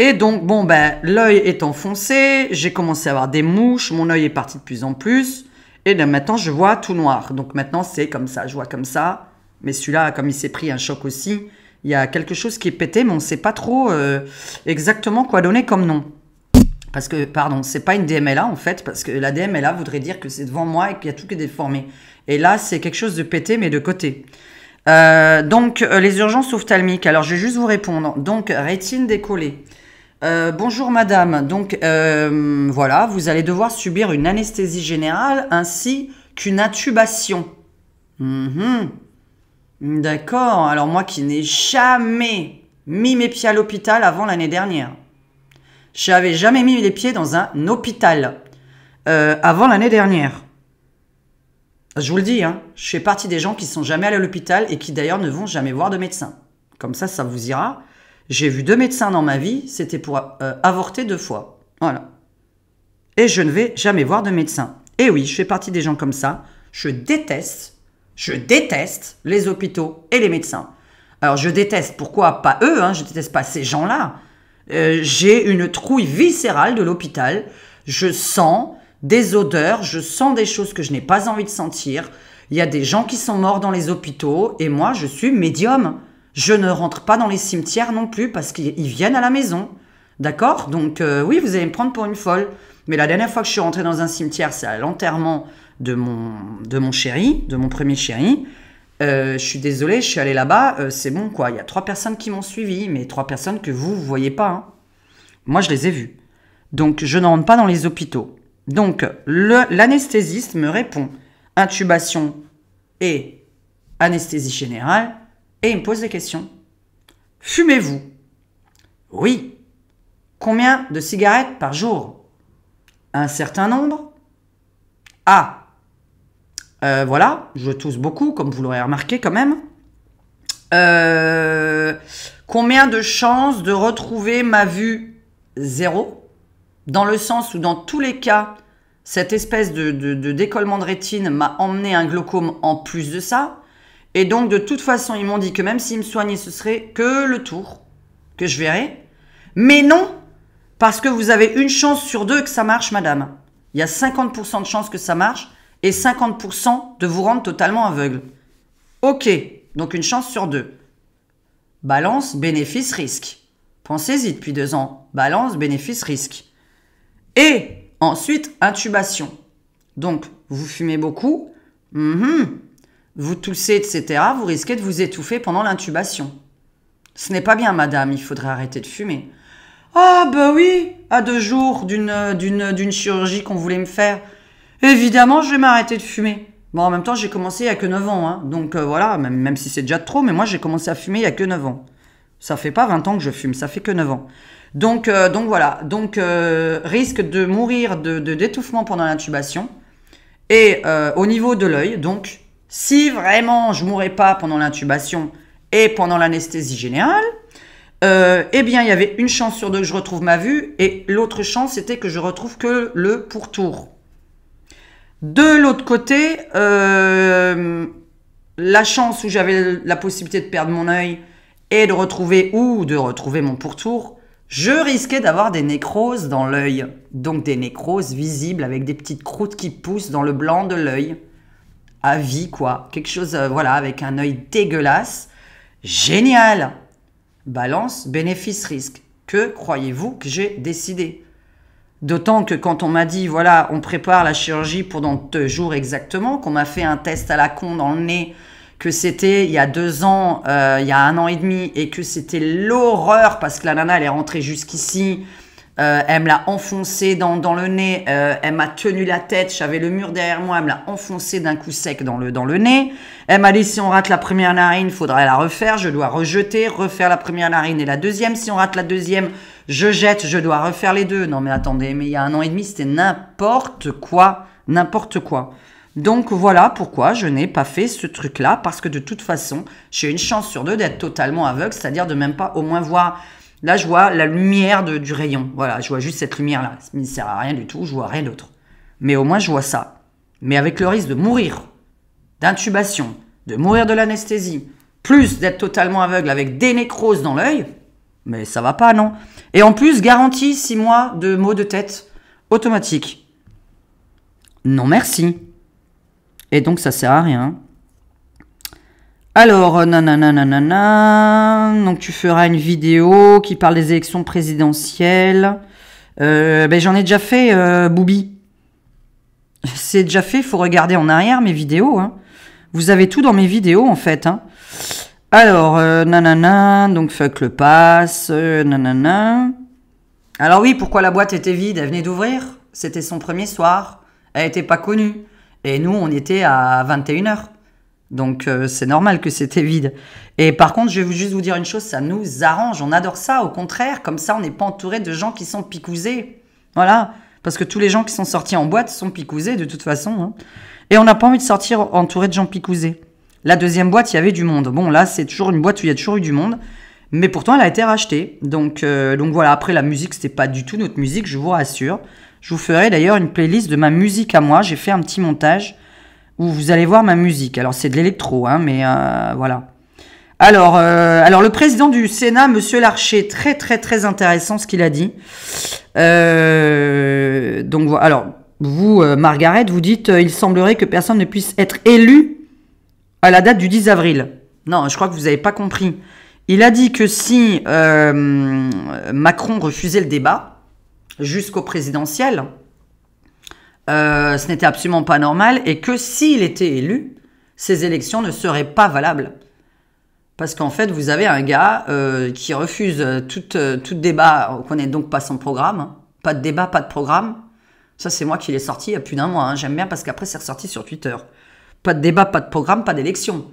Et donc, bon, ben, l'œil est enfoncé, j'ai commencé à avoir des mouches, mon œil est parti de plus en plus. Et maintenant, je vois tout noir. Donc maintenant, c'est comme ça, je vois comme ça. Mais celui-là, comme il s'est pris un choc aussi, il y a quelque chose qui est pété, mais on ne sait pas trop euh, exactement quoi donner comme nom. Parce que, pardon, c'est pas une DMLA en fait, parce que la DMLA voudrait dire que c'est devant moi et qu'il y a tout qui est déformé. Et là, c'est quelque chose de pété, mais de côté. Euh, donc, euh, les urgences ophtalmiques. Alors, je vais juste vous répondre. Donc, rétine décollée. Euh, bonjour madame, donc euh, voilà, vous allez devoir subir une anesthésie générale ainsi qu'une intubation. Mhm. D'accord, alors moi qui n'ai jamais mis mes pieds à l'hôpital avant l'année dernière. Je n'avais jamais mis les pieds dans un hôpital euh, avant l'année dernière. Je vous le dis, hein, je fais partie des gens qui sont jamais allés à l'hôpital et qui d'ailleurs ne vont jamais voir de médecin. Comme ça, ça vous ira. J'ai vu deux médecins dans ma vie, c'était pour euh, avorter deux fois. Voilà. Et je ne vais jamais voir de médecin. Et oui, je fais partie des gens comme ça. Je déteste, je déteste les hôpitaux et les médecins. Alors je déteste, pourquoi pas eux, hein, je déteste pas ces gens-là. Euh, j'ai une trouille viscérale de l'hôpital. Je sens des odeurs, je sens des choses que je n'ai pas envie de sentir. Il y a des gens qui sont morts dans les hôpitaux et moi je suis médium. Je ne rentre pas dans les cimetières non plus parce qu'ils viennent à la maison. D'accord Donc euh, oui, vous allez me prendre pour une folle. Mais la dernière fois que je suis rentrée dans un cimetière, c'est à l'enterrement de mon, de mon chéri, de mon premier chéri. Euh, je suis désolée, je suis allée là-bas, euh, c'est bon quoi. Il y a trois personnes qui m'ont suivi, mais trois personnes que vous, ne voyez pas. Hein. Moi, je les ai vues. Donc, je ne rentre pas dans les hôpitaux. Donc, l'anesthésiste me répond intubation et anesthésie générale, et il me pose des questions. Fumez-vous Oui. Combien de cigarettes par jour Un certain nombre Ah euh, Voilà, je tousse beaucoup, comme vous l'aurez remarqué quand même. Euh, combien de chances de retrouver ma vue Zéro. Dans le sens où, dans tous les cas, cette espèce de, de décollement de rétine m'a emmené un glaucome en plus de ça. Et donc, de toute façon, ils m'ont dit que même s'ils me soignaient, ce serait que le tour que je verrais. Mais non, parce que vous avez une chance sur deux que ça marche, madame. Il y a 50% de chances que ça marche et 50% de vous rendre totalement aveugle. Ok, donc une chance sur deux. Balance, bénéfice, risque. Pensez-y depuis deux ans. Balance, bénéfice, risque. Et ensuite, intubation. Donc, vous fumez beaucoup. Mhm vous toussez, etc., vous risquez de vous étouffer pendant l'intubation. Ce n'est pas bien, madame, il faudrait arrêter de fumer. Ah, bah oui, à deux jours d'une chirurgie qu'on voulait me faire. Évidemment, je vais m'arrêter de fumer. Bon, en même temps, j'ai commencé il y a que 9 ans, hein. donc euh, voilà, même, si c'est déjà trop, mais moi j'ai commencé à fumer il y a que 9 ans. Ça fait pas 20 ans que je fume, ça fait que 9 ans. Donc, euh, donc voilà, donc euh, risque de mourir de d'étouffement pendant l'intubation. Et au niveau de l'œil, donc si vraiment je mourais pas pendant l'intubation et pendant l'anesthésie générale, euh, eh bien, il y avait une chance sur deux que je retrouve ma vue et l'autre chance, c'était que je retrouve que le pourtour. De l'autre côté, euh, la chance où j'avais la possibilité de perdre mon œil et de retrouver ou de retrouver mon pourtour, je risquais d'avoir des nécroses dans l'œil. Donc des nécroses visibles avec des petites croûtes qui poussent dans le blanc de l'œil à vie, quoi. Quelque chose, euh, voilà, avec un œil dégueulasse. Génial Balance, bénéfice, risque. Que croyez-vous que j'ai décidé D'autant que quand on m'a dit, voilà, on prépare la chirurgie pour deux jours exactement, qu'on m'a fait un test à la con dans le nez, que c'était il y a deux ans, euh, il y a un an et demi, et que c'était l'horreur parce que la nana, elle est rentrée jusqu'ici, euh, elle me l'a enfoncé dans, le nez. Euh, elle m'a tenu la tête. J'avais le mur derrière moi. Elle me l'a enfoncé d'un coup sec dans le, dans le nez. Elle m'a dit si on rate la première narine, il faudrait la refaire. Je dois rejeter, refaire la première narine et la deuxième. Si on rate la deuxième, je jette, je dois refaire les deux. Non mais attendez, mais il y a un an et demi, c'était n'importe quoi. N'importe quoi. Donc voilà pourquoi je n'ai pas fait ce truc-là, parce que de toute façon, j'ai une chance sur deux d'être totalement aveugle, c'est-à-dire de même pas au moins voir Là, je vois la lumière du rayon. Voilà, je vois juste cette lumière-là. Ça ne sert à rien du tout, je vois rien d'autre. Mais au moins, je vois ça. Mais avec le risque de mourir d'intubation, de mourir de l'anesthésie, plus d'être totalement aveugle avec des nécroses dans l'œil, mais ça va pas, non Et en plus, garantie 6 mois de maux de tête automatique. Non, merci. Et donc, ça sert à rien. Alors, nanana, euh, nanana, donc tu feras une vidéo qui parle des élections présidentielles. Euh, ben j'en ai déjà fait, euh, C'est déjà fait, il faut regarder en arrière mes vidéos. Hein. Vous avez tout dans mes vidéos, en fait. Hein. Alors, nanana, euh, donc fuck le pass, nanana. Alors oui, pourquoi la boîte était vide Elle venait d'ouvrir, c'était son premier soir, elle n'était pas connue. Et nous, on était à 21h. Donc euh, c'est normal que c'était vide. Et par contre, je vais juste vous dire une chose, ça nous arrange, on adore ça, au contraire, comme ça on n'est pas entouré de gens qui sont picousés. Voilà, parce que tous les gens qui sont sortis en boîte sont picousés de toute façon. Hein. Et on n'a pas envie de sortir entouré de gens picousés. La deuxième boîte, il y avait du monde. Bon, là, c'est toujours une boîte où il y a toujours eu du monde. Mais pourtant, elle a été rachetée. Donc, euh, donc voilà, après la musique, c'était pas du tout notre musique, je vous rassure. Je vous ferai d'ailleurs une playlist de ma musique à moi. J'ai fait un petit montage où vous allez voir ma musique. Alors c'est de l'électro, hein, mais euh, voilà. Alors, euh, alors le président du Sénat, Monsieur Larcher, très très très intéressant ce qu'il a dit. Euh, donc alors vous, Margaret, vous dites, il semblerait que personne ne puisse être élu à la date du 10 avril. Non, je crois que vous n'avez pas compris. Il a dit que si Macron refusait le débat jusqu'au présidentiel, euh, ce n'était absolument pas normal et que s'il était élu, ces élections ne seraient pas valables. Parce qu'en fait, vous avez un gars euh, qui refuse tout, euh, tout débat, qu'on donc pas son programme. Hein. Pas de débat, pas de programme. Ça, c'est moi qui l'ai sorti il y a plus d'un mois. Hein. J'aime bien parce qu'après, c'est ressorti sur Twitter. Pas de débat, pas de programme, pas d'élection.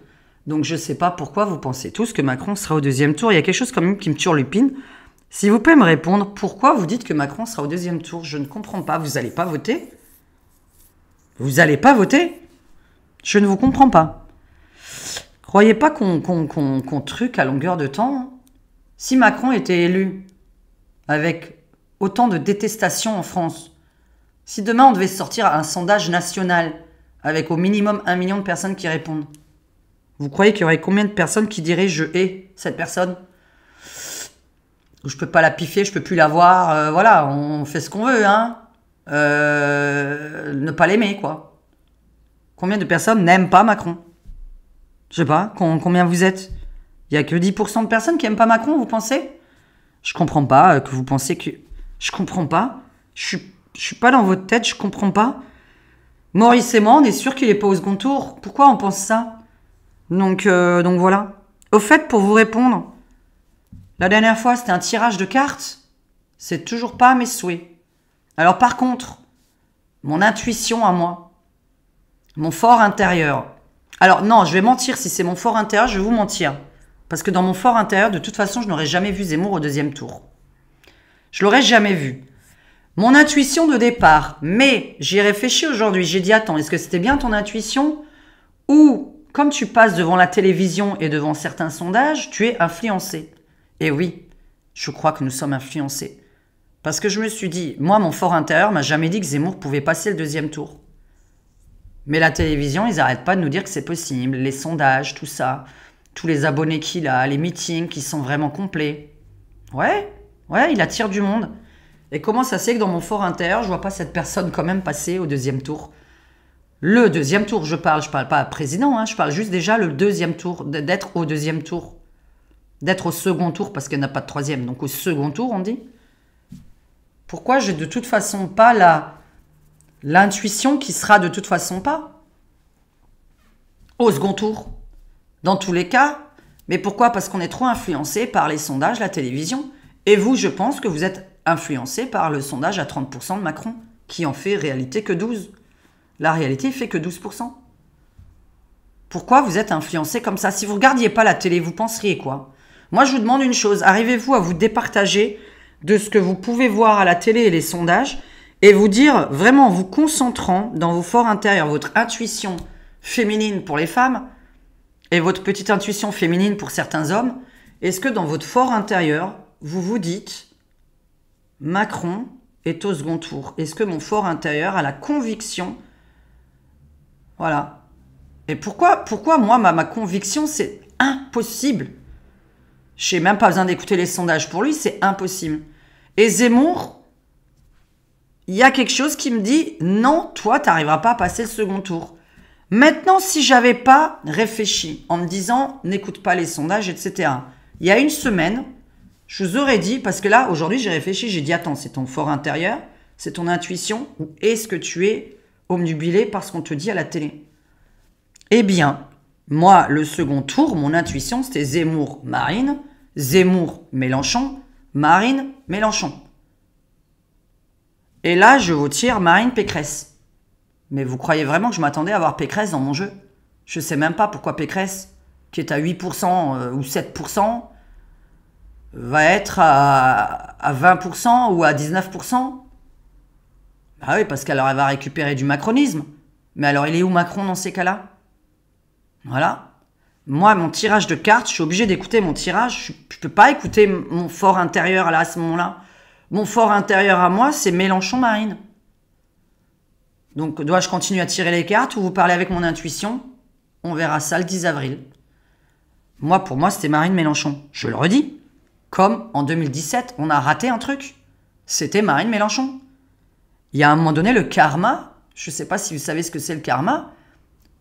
Donc, je ne sais pas pourquoi vous pensez tous que Macron sera au deuxième tour. Il y a quelque chose quand même qui me turlupine. S'il vous plaît, me répondre, pourquoi vous dites que Macron sera au deuxième tour Je ne comprends pas. Vous n'allez pas voter vous n'allez pas voter Je ne vous comprends pas. Croyez pas qu'on truque truc à longueur de temps. Hein. Si Macron était élu avec autant de détestation en France, si demain on devait sortir un sondage national avec au minimum un million de personnes qui répondent, vous croyez qu'il y aurait combien de personnes qui diraient je hais cette personne Je peux pas la piffer, je peux plus la voir, euh, voilà, on fait ce qu'on veut, hein euh, ne pas l'aimer, quoi. Combien de personnes n'aiment pas Macron Je sais pas, combien vous êtes Il y a que 10% de personnes qui aiment pas Macron, vous pensez Je comprends pas euh, que vous pensez que... Je comprends pas. Je suis, je suis pas dans votre tête, je comprends pas. Maurice et on est sûr qu'il est pas au second tour. Pourquoi on pense ça Donc, euh, donc voilà. Au fait, pour vous répondre, la dernière fois, c'était un tirage de cartes. C'est toujours pas mes souhaits. Alors par contre, mon intuition à moi, mon fort intérieur. Alors non, je vais mentir, si c'est mon fort intérieur, je vais vous mentir. Parce que dans mon fort intérieur, de toute façon, je n'aurais jamais vu Zemmour au deuxième tour. Je l'aurais jamais vu. Mon intuition de départ, mais j'y ai réfléchi aujourd'hui, j'ai dit attends, est-ce que c'était bien ton intuition Ou, comme tu passes devant la télévision et devant certains sondages, tu es influencé. Et eh oui, je crois que nous sommes influencés. Parce que je me suis dit, moi, mon fort intérieur m'a jamais dit que Zemmour pouvait passer le deuxième tour. Mais la télévision, ils n'arrêtent pas de nous dire que c'est possible. Les sondages, tout ça. Tous les abonnés qu'il a, les meetings qui sont vraiment complets. Ouais, ouais, il attire du monde. Et comment ça c'est que dans mon fort intérieur, je vois pas cette personne quand même passer au deuxième tour Le deuxième tour, je parle, je parle pas à président, hein, je parle juste déjà le deuxième tour, d'être au deuxième tour. D'être au second tour, parce qu'il n'y a pas de troisième. Donc au second tour, on dit pourquoi j'ai de toute façon pas la l'intuition qui sera de toute façon pas au second tour Dans tous les cas, mais pourquoi Parce qu'on est trop influencé par les sondages, la télévision. Et vous, je pense que vous êtes influencé par le sondage à 30% de Macron, qui en fait réalité que 12. La réalité fait que 12%. Pourquoi vous êtes influencé comme ça Si vous regardiez pas la télé, vous penseriez quoi Moi, je vous demande une chose. Arrivez-vous à vous départager de ce que vous pouvez voir à la télé et les sondages, et vous dire vraiment en vous concentrant dans vos forts intérieurs, votre intuition féminine pour les femmes et votre petite intuition féminine pour certains hommes, est-ce que dans votre fort intérieur, vous vous dites Macron est au second tour Est-ce que mon fort intérieur a la conviction Voilà. Et pourquoi, pourquoi moi, ma conviction, c'est impossible je n'ai même pas besoin d'écouter les sondages pour lui, c'est impossible. Et Zemmour, il y a quelque chose qui me dit non, toi, tu n'arriveras pas à passer le second tour. Maintenant, si j'avais pas réfléchi en me disant n'écoute pas les sondages, etc. Il y a une semaine, je vous aurais dit, parce que là, aujourd'hui, j'ai réfléchi, j'ai dit attends, c'est ton fort intérieur, c'est ton intuition, ou est-ce que tu es omnubilé par ce qu'on te dit à la télé Eh bien, moi, le second tour, mon intuition, c'était Zemmour, Marine, Zemmour, Mélenchon, Marine, Mélenchon. Et là, je vous tire Marine Pécresse. Mais vous croyez vraiment que je m'attendais à avoir Pécresse dans mon jeu Je sais même pas pourquoi Pécresse, qui est à 8% euh, ou 7%, va être à, 20% ou à 19%. Ah oui, parce qu'alors elle va récupérer du macronisme. Mais alors il est où Macron dans ces cas-là voilà. Moi, mon tirage de cartes, je suis obligé d'écouter mon tirage. Je ne peux pas écouter mon fort intérieur là, à ce moment-là. Mon fort intérieur à moi, c'est Mélenchon-Marine. Donc, dois-je continuer à tirer les cartes ou vous parler avec mon intuition On verra ça le 10 avril. Moi, pour moi, c'était Marine Mélenchon. Je le redis. Comme en 2017, on a raté un truc. C'était Marine Mélenchon. Il y a un moment donné, le karma, je ne sais pas si vous savez ce que c'est le karma,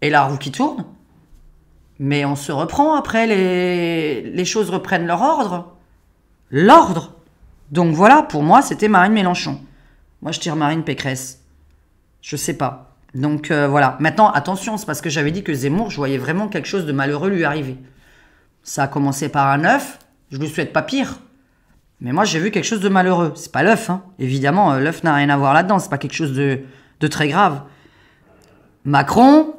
et la roue qui tourne, mais on se reprend après, les, les choses reprennent leur ordre. L'ordre Donc voilà, pour moi, c'était Marine Mélenchon. Moi, je tire Marine Pécresse. Je sais pas. Donc euh, voilà. Maintenant, attention, c'est parce que j'avais dit que Zemmour, je voyais vraiment quelque chose de malheureux lui arriver. Ça a commencé par un œuf, je lui souhaite pas pire. Mais moi, j'ai vu quelque chose de malheureux. C'est pas l'œuf, hein. évidemment, euh, l'œuf n'a rien à voir là-dedans, c'est pas quelque chose de, de très grave. Macron,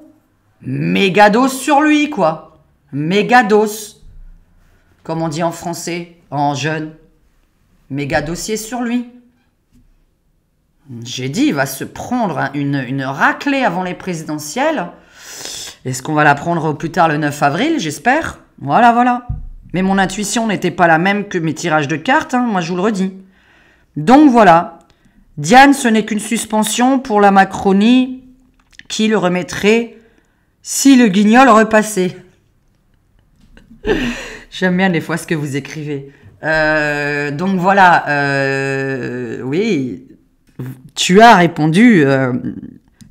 mégados sur lui, quoi. Mégados. Comme on dit en français, en jeune. Méga dossier sur lui. J'ai dit, il va se prendre une, une raclée avant les présidentielles. Est-ce qu'on va la prendre plus tard le 9 avril, j'espère Voilà, voilà. Mais mon intuition n'était pas la même que mes tirages de cartes, hein. moi je vous le redis. Donc voilà. Diane, ce n'est qu'une suspension pour la Macronie qui le remettrait si le guignol repassait. J'aime bien des fois ce que vous écrivez. Euh, donc voilà, euh, oui, tu as répondu, euh,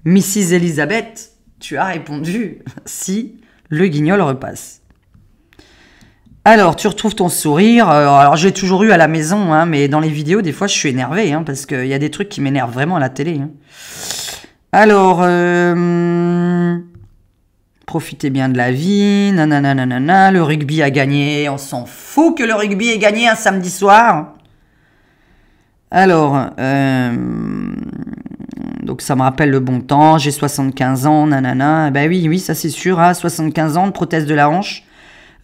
Mrs. Elizabeth, tu as répondu si le guignol repasse. Alors, tu retrouves ton sourire. Alors, j'ai toujours eu à la maison, hein, mais dans les vidéos, des fois, je suis énervée. Hein, parce qu'il y a des trucs qui m'énervent vraiment à la télé. Hein. Alors, profitez bien de la vie, nanana, nanana, le rugby a gagné, on s'en fout que le rugby ait gagné un samedi soir. Alors, euh, donc ça me rappelle le bon temps, j'ai 75 ans, nanana, eh ben oui, oui, ça c'est sûr, à hein, 75 ans, de prothèse de la hanche,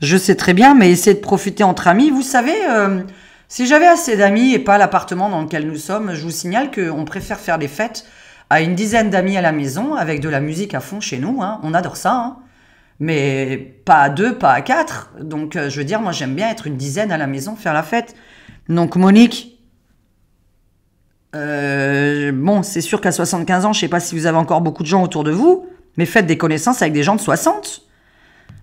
je sais très bien, mais essayez de profiter entre amis, vous savez... Euh, si j'avais assez d'amis et pas l'appartement dans lequel nous sommes, je vous signale qu'on préfère faire des fêtes à une dizaine d'amis à la maison, avec de la musique à fond chez nous. Hein. On adore ça. Hein. Mais pas à deux, pas à quatre. Donc, euh, je veux dire, moi, j'aime bien être une dizaine à la maison, faire la fête. Donc, Monique, euh, bon, c'est sûr qu'à 75 ans, je ne sais pas si vous avez encore beaucoup de gens autour de vous, mais faites des connaissances avec des gens de 60.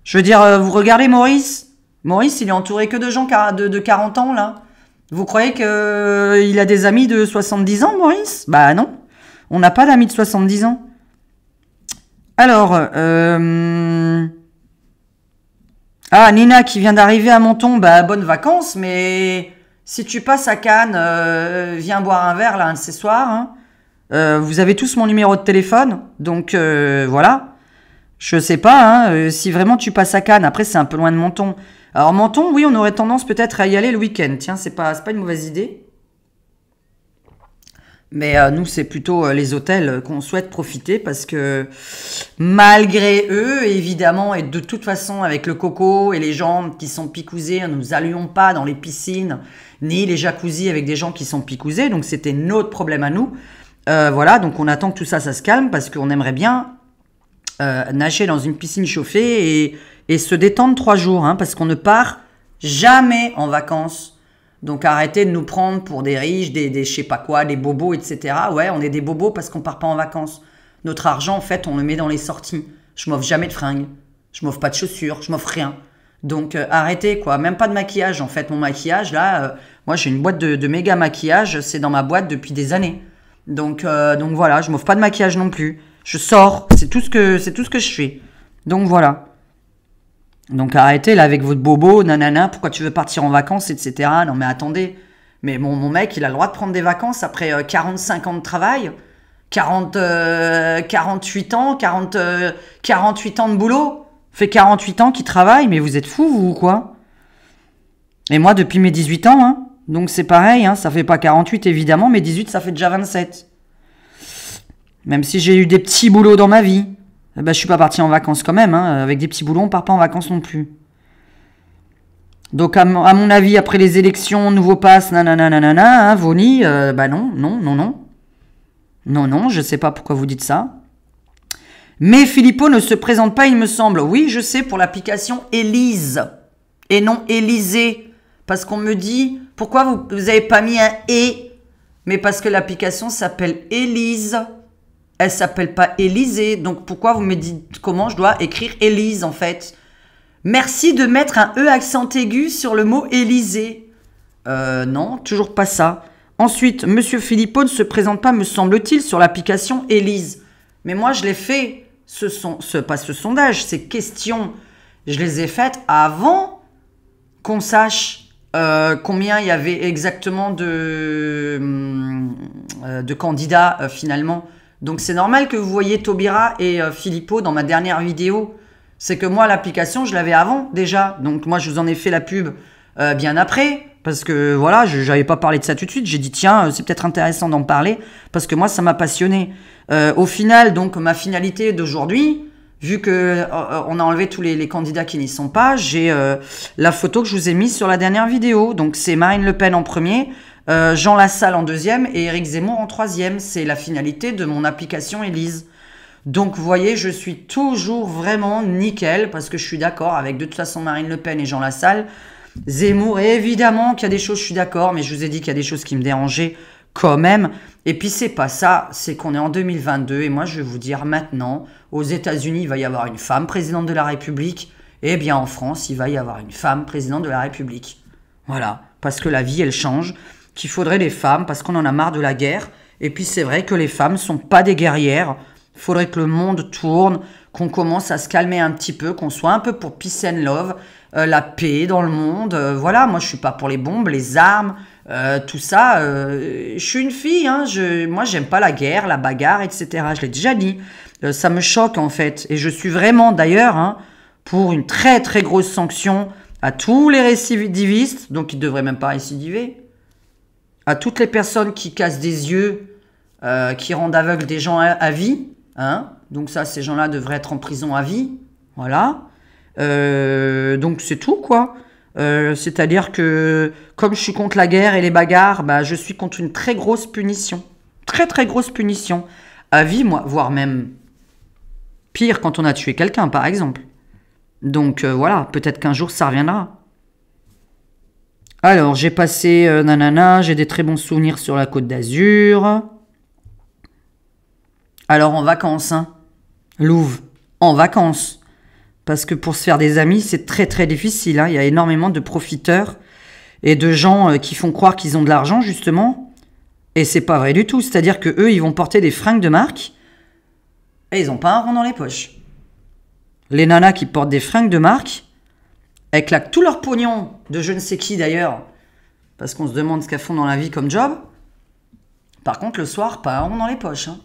Je veux dire, euh, vous regardez Maurice. Maurice, il est entouré que de gens de, de 40 ans, là. Vous croyez qu'il a des amis de 70 ans, Maurice Bah non. On n'a pas l'ami de 70 ans. Alors, euh, ah Nina qui vient d'arriver à Menton, bah bonnes vacances, mais si tu passes à Cannes, euh, viens boire un verre là un de ces soirs. Hein. Euh, vous avez tous mon numéro de téléphone, donc voilà. Je sais pas hein, si vraiment tu passes à Cannes. Après, c'est un peu loin de Menton. Alors Menton, oui, on aurait tendance peut-être à y aller le week-end. Tiens, c'est pas, pas une mauvaise idée. Mais euh, nous, c'est plutôt euh, les hôtels euh, qu'on souhaite profiter parce que malgré eux, évidemment, et de toute façon, avec le coco et les jambes qui sont picousées, nous allions pas dans les piscines ni les jacuzzis avec des gens qui sont picousés. Donc, c'était notre problème à nous. voilà, donc on attend que tout ça, ça se calme parce qu'on aimerait bien nager dans une piscine chauffée et, et se détendre trois jours hein, parce qu'on ne part jamais en vacances donc arrêtez de nous prendre pour des riches, des, je sais pas quoi, des bobos, etc. Ouais, on est des bobos parce qu'on part pas en vacances. Notre argent, en fait, on le met dans les sorties. Je m'offre jamais de fringues. Je m'offre pas de chaussures. Je m'offre rien. Donc euh, arrêtez quoi, même pas de maquillage en fait. Mon maquillage là, euh, moi j'ai une boîte de, méga maquillage, c'est dans ma boîte depuis des années. Donc euh, donc voilà, je m'offre pas de maquillage non plus. Je sors, c'est tout ce que c'est tout ce que je fais. Donc voilà. Donc arrêtez là avec votre bobo, nanana, pourquoi tu veux partir en vacances, etc. Non mais attendez, mais mon, mon mec, il a le droit de prendre des vacances après 45 euh, ans de travail, 40, 48 euh, ans, 40, 48 euh, ans de boulot. Fait 48 ans qu'il travaille, mais vous êtes fous vous ou quoi Et moi, depuis mes 18 ans, hein, donc c'est pareil, hein, ça fait pas 48 évidemment, mais 18, ça fait déjà 27. Même si j'ai eu des petits boulots dans ma vie. Je ah bah, je suis pas parti en vacances quand même. Hein. Avec des petits boulons, on part pas en vacances non plus. Donc, à, mon avis, après les élections, nouveau pass, nanana, nanana, hein, euh, bah non, non, non, non. Non, non, je sais pas pourquoi vous dites ça. Mais Philippot ne se présente pas, il me semble. Oui, je sais, pour l'application Élise. Et non Élysée. Parce qu'on me dit, pourquoi vous n'avez pas mis un « et » Mais parce que l'application s'appelle Élise. Elle s'appelle pas Élisée, donc pourquoi vous me dites comment je dois écrire Élise en fait Merci de mettre un E accent aigu sur le mot Élysée. Euh, non, toujours pas ça. Ensuite, Monsieur Philippot ne se présente pas, me semble-t-il, sur l'application Élise. Mais moi, je l'ai fait, ce sont pas ce sondage, ces questions, je les ai faites avant qu'on sache euh, combien il y avait exactement de, hum, euh, candidats finalement donc c'est normal que vous voyez Tobira et Philippot euh, Filippo dans ma dernière vidéo. C'est que moi, l'application, je l'avais avant déjà. Donc moi, je vous en ai fait la pub euh, bien après. Parce que voilà, je n'avais pas parlé de ça tout de suite. J'ai dit, tiens, euh, c'est peut-être intéressant d'en parler. Parce que moi, ça m'a passionné. au final, donc, ma finalité d'aujourd'hui, vu que on a enlevé tous les, les candidats qui n'y sont pas, j'ai la photo que je vous ai mise sur la dernière vidéo. Donc c'est Marine Le Pen en premier. Euh, Jean Lassalle en deuxième et Éric Zemmour en troisième. C'est la finalité de mon application Élise. Donc vous voyez, je suis toujours vraiment nickel parce que je suis d'accord avec de toute façon Marine Le Pen et Jean Lassalle. Zemmour, évidemment qu'il y a des choses, je suis d'accord, mais je vous ai dit qu'il y a des choses qui me dérangeaient quand même. Et puis c'est pas ça, c'est qu'on est en 2022 et moi je vais vous dire maintenant, aux États-Unis il va y avoir une femme présidente de la République, Eh bien en France il va y avoir une femme présidente de la République. Voilà, parce que la vie elle change qu'il faudrait des femmes parce qu'on en a marre de la guerre. Et puis c'est vrai que les femmes sont pas des guerrières. Faudrait que le monde tourne, qu'on commence à se calmer un petit peu, qu'on soit un peu pour peace and love, euh, la paix dans le monde. Euh, voilà, moi je suis pas pour les bombes, les armes, euh, tout ça. je suis une fille, hein, je, moi j'aime pas la guerre, la bagarre, etc. Je l'ai déjà dit. ça me choque en fait. Et je suis vraiment d'ailleurs hein, pour une très très grosse sanction à tous les récidivistes, donc ils devraient même pas récidiver à toutes les personnes qui cassent des yeux, euh, qui rendent aveugles des gens à, vie. Hein donc ça, ces gens-là devraient être en prison à vie. Voilà. Euh, donc c'est tout, quoi. Euh, c'est-à-dire que comme je suis contre la guerre et les bagarres, bah, je suis contre une très grosse punition. Très très grosse punition. À vie, moi, voire même pire quand on a tué quelqu'un, par exemple. Donc voilà, peut-être qu'un jour ça reviendra. Alors, j'ai passé euh, nanana, j'ai des très bons souvenirs sur la côte d'Azur. Alors, en vacances, hein. Louvre, en vacances. Parce que pour se faire des amis, c'est très très difficile. Hein. Il y a énormément de profiteurs et de gens euh, qui font croire qu'ils ont de l'argent, justement. Et c'est pas vrai du tout. C'est-à-dire que eux, ils vont porter des fringues de marque et ils n'ont pas un rond dans les poches. Les nanas qui portent des fringues de marque, elles claquent tous leurs pognons de je ne sais qui d'ailleurs, parce qu'on se demande ce qu'elles font dans la vie comme job. Par contre, le soir, pas un rond dans les poches. Hein.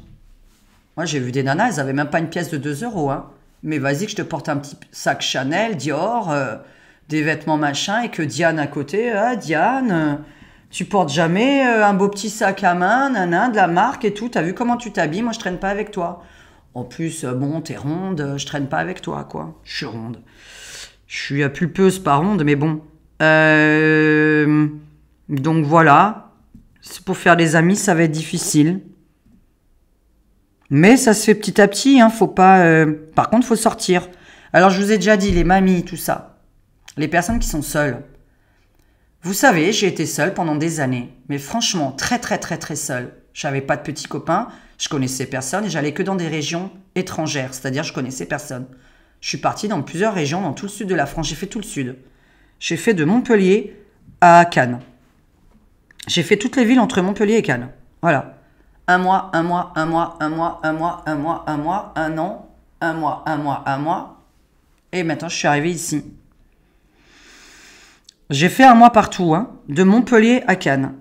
Moi, j'ai vu des nanas, elles n'avaient même pas une pièce de 2 euros. Hein. Mais vas-y que je te porte un petit sac Chanel, Dior, euh, des vêtements machin, et que Diane à côté, ah, Diane, euh, tu portes jamais euh, un beau petit sac à main, nana, de la marque et tout, t'as vu comment tu t'habilles, moi je traîne pas avec toi. En plus, bon, t'es ronde, je traîne pas avec toi, quoi. Je suis ronde. Je suis à pulpeuse par onde, mais bon. Euh, donc voilà. pour faire des amis, ça va être difficile. Mais ça se fait petit à petit, hein. Faut pas. Euh, par contre, faut sortir. Alors, je vous ai déjà dit, les mamies, tout ça. Les personnes qui sont seules. Vous savez, j'ai été seule pendant des années. Mais franchement, très, très, très, très seule. Je n'avais pas de petits copains, je connaissais personne et j'allais que dans des régions étrangères, c'est-à-dire je connaissais personne. Je suis parti dans plusieurs régions, dans tout le sud de la France. J'ai fait tout le sud. J'ai fait de Montpellier à Cannes. J'ai fait toutes les villes entre Montpellier et Cannes. Voilà. Un mois, un mois, un mois, un mois, un mois, un mois, un mois, un an, un mois, un mois, un mois. Et maintenant, je suis arrivé ici. J'ai fait un mois partout, hein, de Montpellier à Cannes.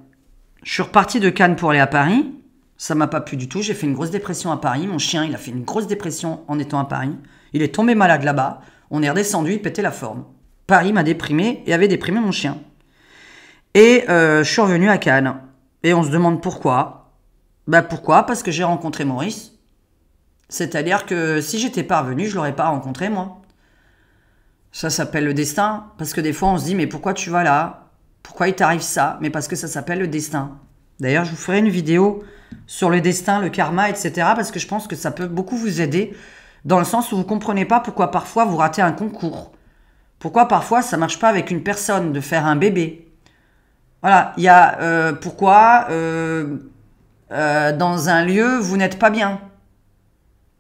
Je suis reparti de Cannes pour aller à Paris. Ça m'a pas plu du tout. J'ai fait une grosse dépression à Paris. Mon chien, il a fait une grosse dépression en étant à Paris. Il est tombé malade là-bas, on est redescendu, il pétait la forme. Paris m'a déprimé et avait déprimé mon chien. Et euh, je suis revenu à Cannes. Et on se demande pourquoi. Bah pourquoi Parce que j'ai rencontré Maurice. C'est-à-dire que si j'étais pas revenu, je l'aurais pas rencontré moi. Ça s'appelle le destin. Parce que des fois on se dit mais pourquoi tu vas là Pourquoi il t'arrive ça Mais parce que ça s'appelle le destin. D'ailleurs je vous ferai une vidéo sur le destin, le karma, etc. Parce que je pense que ça peut beaucoup vous aider dans le sens où vous ne comprenez pas pourquoi parfois vous ratez un concours. Pourquoi parfois ça ne marche pas avec une personne de faire un bébé. Voilà, il y a euh, pourquoi euh, euh, dans un lieu vous n'êtes pas bien.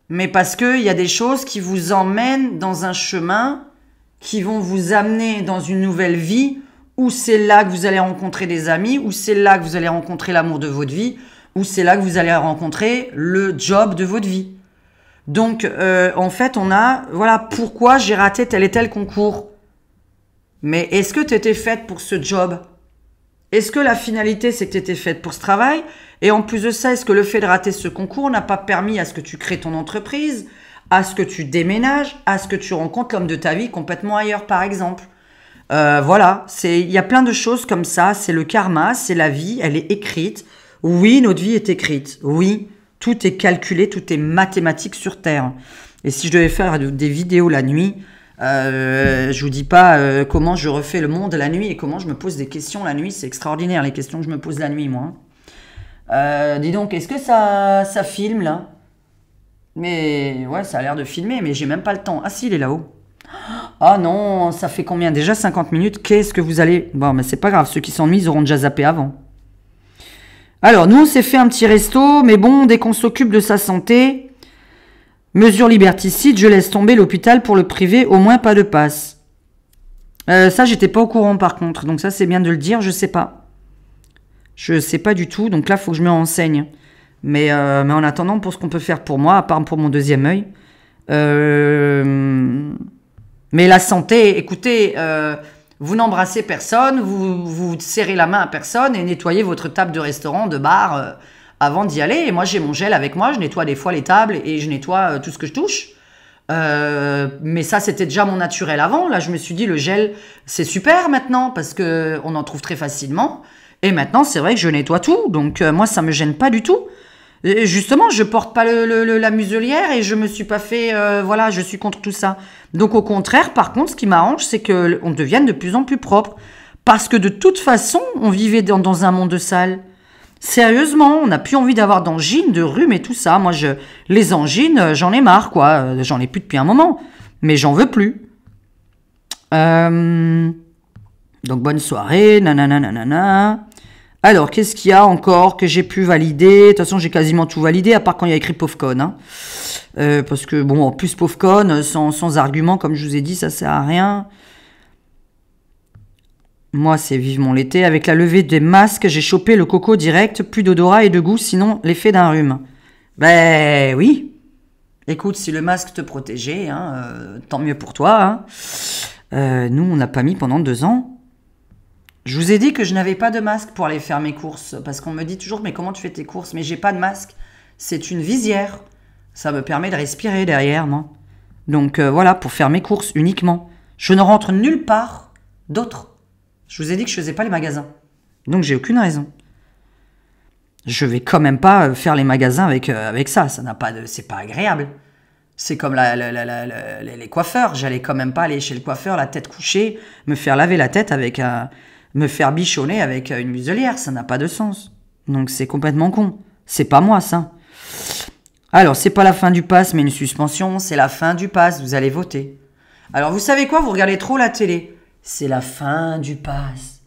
Mais parce qu'il y a des choses qui vous emmènent dans un chemin qui vont vous amener dans une nouvelle vie où c'est là que vous allez rencontrer des amis, où c'est là que vous allez rencontrer l'amour de votre vie, où c'est là que vous allez rencontrer le job de votre vie. Donc, euh, en fait, on a, voilà, pourquoi j'ai raté tel et tel concours. Mais est-ce que tu étais faite pour ce job Est-ce que la finalité, c'est que tu étais faite pour ce travail Et en plus de ça, est-ce que le fait de rater ce concours n'a pas permis à ce que tu crées ton entreprise, à ce que tu déménages, à ce que tu rencontres l'homme de ta vie complètement ailleurs, par exemple euh, Voilà, il y a plein de choses comme ça. C'est le karma, c'est la vie, elle est écrite. Oui, notre vie est écrite. Oui, tout est calculé, tout est mathématique sur Terre. Et si je devais faire des vidéos la nuit, euh, je vous dis pas euh, comment je refais le monde la nuit et comment je me pose des questions la nuit. C'est extraordinaire les questions que je me pose la nuit, moi. Euh, dis donc, est-ce que ça, ça filme là Mais ouais, ça a l'air de filmer, mais j'ai même pas le temps. Ah si, il est là-haut. Ah non, ça fait combien Déjà 50 minutes. Qu'est-ce que vous allez Bon, mais c'est pas grave. Ceux qui s'ennuient, ils auront déjà zappé avant. Alors, nous, on s'est fait un petit resto, mais bon, dès qu'on s'occupe de sa santé, mesure liberticide, je laisse tomber l'hôpital pour le priver, au moins pas de passe. Euh, ça, j'étais pas au courant par contre, donc ça, c'est bien de le dire, je sais pas. Je sais pas du tout, donc là, faut que je me renseigne. Mais, euh, mais en attendant, pour ce qu'on peut faire pour moi, à part pour mon deuxième œil, euh... mais la santé, écoutez, euh, vous n'embrassez personne, vous, vous serrez la main à personne et nettoyez votre table de restaurant, de bar euh, avant d'y aller. Et moi, j'ai mon gel avec moi, je nettoie des fois les tables et je nettoie euh, tout ce que je touche. Euh, mais ça, c'était déjà mon naturel avant. Là, je me suis dit, le gel, c'est super maintenant parce qu'on en trouve très facilement. Et maintenant, c'est vrai que je nettoie tout. Donc, moi, ça ne me gêne pas du tout justement, je porte pas la muselière et je me suis pas fait, euh, voilà, je suis contre tout ça. Donc au contraire, par contre, ce qui m'arrange, c'est que on devienne de plus en plus propre, parce que de toute façon, on vivait dans, un monde sale. Sérieusement, on n'a plus envie d'avoir d'angines, de rhumes et tout ça. Moi, je les angines, euh, j'en ai marre, quoi. Euh, j'en ai plus depuis un moment, mais j'en veux plus. Donc bonne soirée, nanana, nanana. Alors, qu'est-ce qu'il y a encore que j'ai pu valider De toute façon, j'ai quasiment tout validé, à part quand il y a écrit Povcon. Hein. Euh, parce que, bon, en plus, Povcon, sans, argument, comme je vous ai dit, ça sert à rien. Moi, c'est vivement l'été. Avec la levée des masques, j'ai chopé le coco direct, plus d'odorat et de goût, sinon l'effet d'un rhume. Ben oui. Écoute, si le masque te protégeait, hein, euh, tant mieux pour toi. Hein. Euh, nous, on n'a pas mis pendant deux ans. Je vous ai dit que je n'avais pas de masque pour aller faire mes courses, parce qu'on me dit toujours, mais comment tu fais tes courses Mais j'ai pas de masque. C'est une visière. Ça me permet de respirer derrière, non Donc euh, voilà, pour faire mes courses uniquement. Je ne rentre nulle part d'autre. Je vous ai dit que je faisais pas les magasins. Donc j'ai aucune raison. Je vais quand même pas euh, faire les magasins avec, euh, avec ça. Ça n'a pas de, c'est pas agréable. C'est comme les coiffeurs. J'allais quand même pas aller chez le coiffeur la tête couchée, me faire laver la tête avec un me faire bichonner avec une muselière, ça n'a pas de sens. Donc c'est complètement con. C'est pas moi ça. Alors c'est pas la fin du pass, mais une suspension, c'est la fin du pass, vous allez voter. Alors vous savez quoi, vous regardez trop la télé. C'est la fin du pass.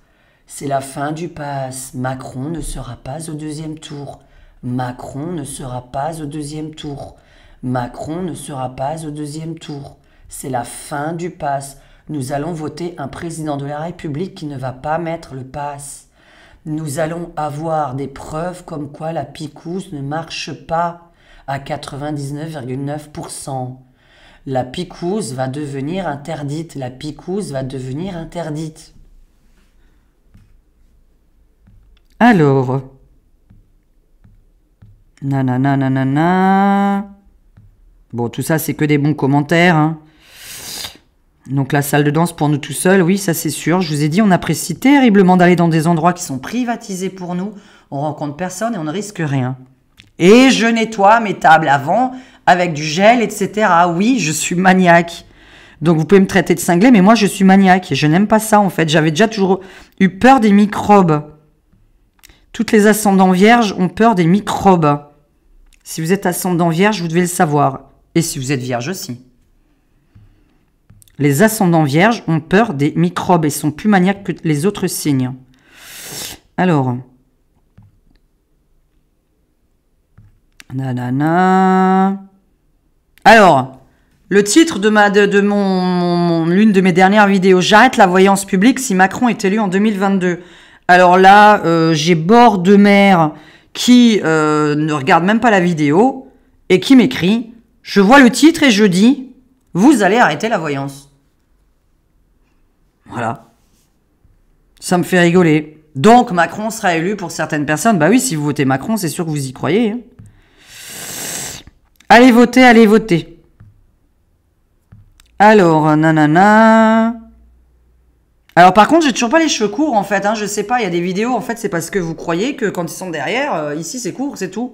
C'est la fin du pass. Macron ne sera pas au deuxième tour. Macron ne sera pas au deuxième tour. Macron ne sera pas au deuxième tour. C'est la fin du pass. Nous allons voter un président de la République qui ne va pas mettre le pass. Nous allons avoir des preuves comme quoi la picouse ne marche pas à 99,9%. La picouse va devenir interdite. La picouse va devenir interdite. Alors. na. Bon, tout ça, c'est que des bons commentaires. Hein. Donc la salle de danse pour nous tout seuls, oui, ça c'est sûr. Je vous ai dit, on apprécie terriblement d'aller dans des endroits qui sont privatisés pour nous. On rencontre personne et on ne risque rien. Et je nettoie mes tables avant avec du gel, etc. Oui, je suis maniaque. Donc vous pouvez me traiter de cinglé, mais moi je suis maniaque et je n'aime pas ça en fait. J'avais déjà toujours eu peur des microbes. Toutes les ascendants vierges ont peur des microbes. Si vous êtes ascendant vierge, vous devez le savoir. Et si vous êtes vierge aussi. Les ascendants vierges ont peur des microbes et sont plus maniaques que les autres signes. Alors. Alors, le titre de, ma, de, mon, l'une de mes dernières vidéos, j'arrête la voyance publique si Macron est élu en 2022. Alors là, euh, j'ai bord de mer qui euh, ne regarde même pas la vidéo et qui m'écrit, je vois le titre et je dis, vous allez arrêter la voyance. Voilà. Ça me fait rigoler. Donc Macron sera élu pour certaines personnes. Bah oui, si vous votez Macron, c'est sûr que vous y croyez. Hein. Allez voter, allez voter. Alors, nanana. Alors par contre, j'ai toujours pas les cheveux courts en fait. Hein. je sais pas, il y a des vidéos en fait, c'est parce que vous croyez que quand ils sont derrière, euh, ici c'est court, c'est tout.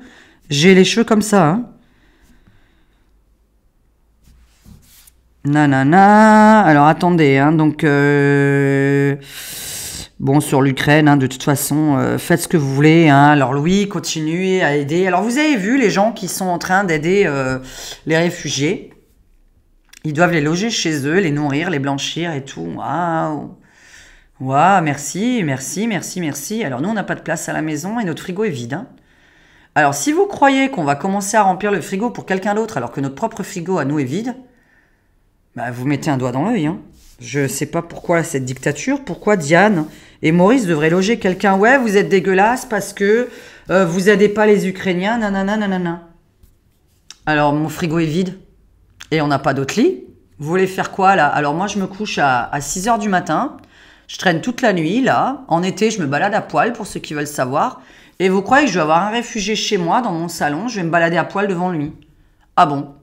J'ai les cheveux comme ça. Hein. Nanana. Alors attendez, hein, donc euh, bon sur l'Ukraine, hein, de toute façon, euh, faites ce que vous voulez. Hein. Alors Louis, continuez à aider. Alors vous avez vu les gens qui sont en train d'aider euh, les réfugiés. Ils doivent les loger chez eux, les nourrir, les blanchir et tout. Waouh. Waouh, merci, merci, merci, merci. Alors nous, on n'a pas de place à la maison et notre frigo est vide. Alors si vous croyez qu'on va commencer à remplir le frigo pour quelqu'un d'autre alors que notre propre frigo à nous est vide, bah, vous mettez un doigt dans l'œil. Hein. Je sais pas pourquoi cette dictature, pourquoi Diane et Maurice devraient loger quelqu'un. Ouais, vous êtes dégueulasse parce que euh, vous aidez pas les Ukrainiens, nanana, Alors, mon frigo est vide et on n'a pas d'autre lit. Vous voulez faire quoi là Alors, moi, je me couche à, à 6 h du matin. Je traîne toute la nuit là. En été, je me balade à poil pour ceux qui veulent savoir. Et vous croyez que je vais avoir un réfugié chez moi dans mon salon Je vais me balader à poil devant lui. Ah bon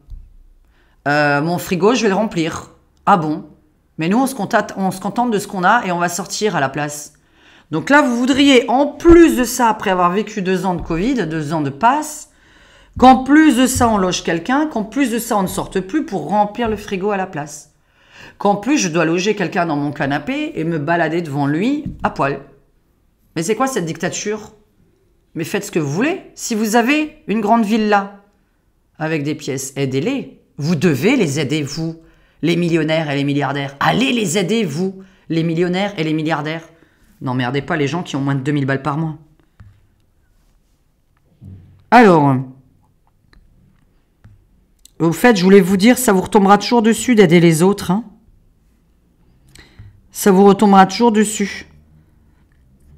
euh, mon frigo, je vais le remplir. Ah bon Mais nous, on se, contente, on se contente de ce qu'on a et on va sortir à la place. Donc là, vous voudriez, en plus de ça, après avoir vécu deux ans de Covid, deux ans de passe, qu'en plus de ça, on loge quelqu'un, qu'en plus de ça, on ne sorte plus pour remplir le frigo à la place. Qu'en plus, je dois loger quelqu'un dans mon canapé et me balader devant lui à poil. Mais c'est quoi cette dictature Mais faites ce que vous voulez. Si vous avez une grande villa avec des pièces, des les vous devez les aider, vous, les millionnaires et les milliardaires. Allez les aider, vous, les millionnaires et les milliardaires. N'emmerdez pas les gens qui ont moins de 2000 balles par mois. Alors, au fait, je voulais vous dire, ça vous retombera toujours dessus d'aider les autres. Hein. Ça vous retombera toujours dessus.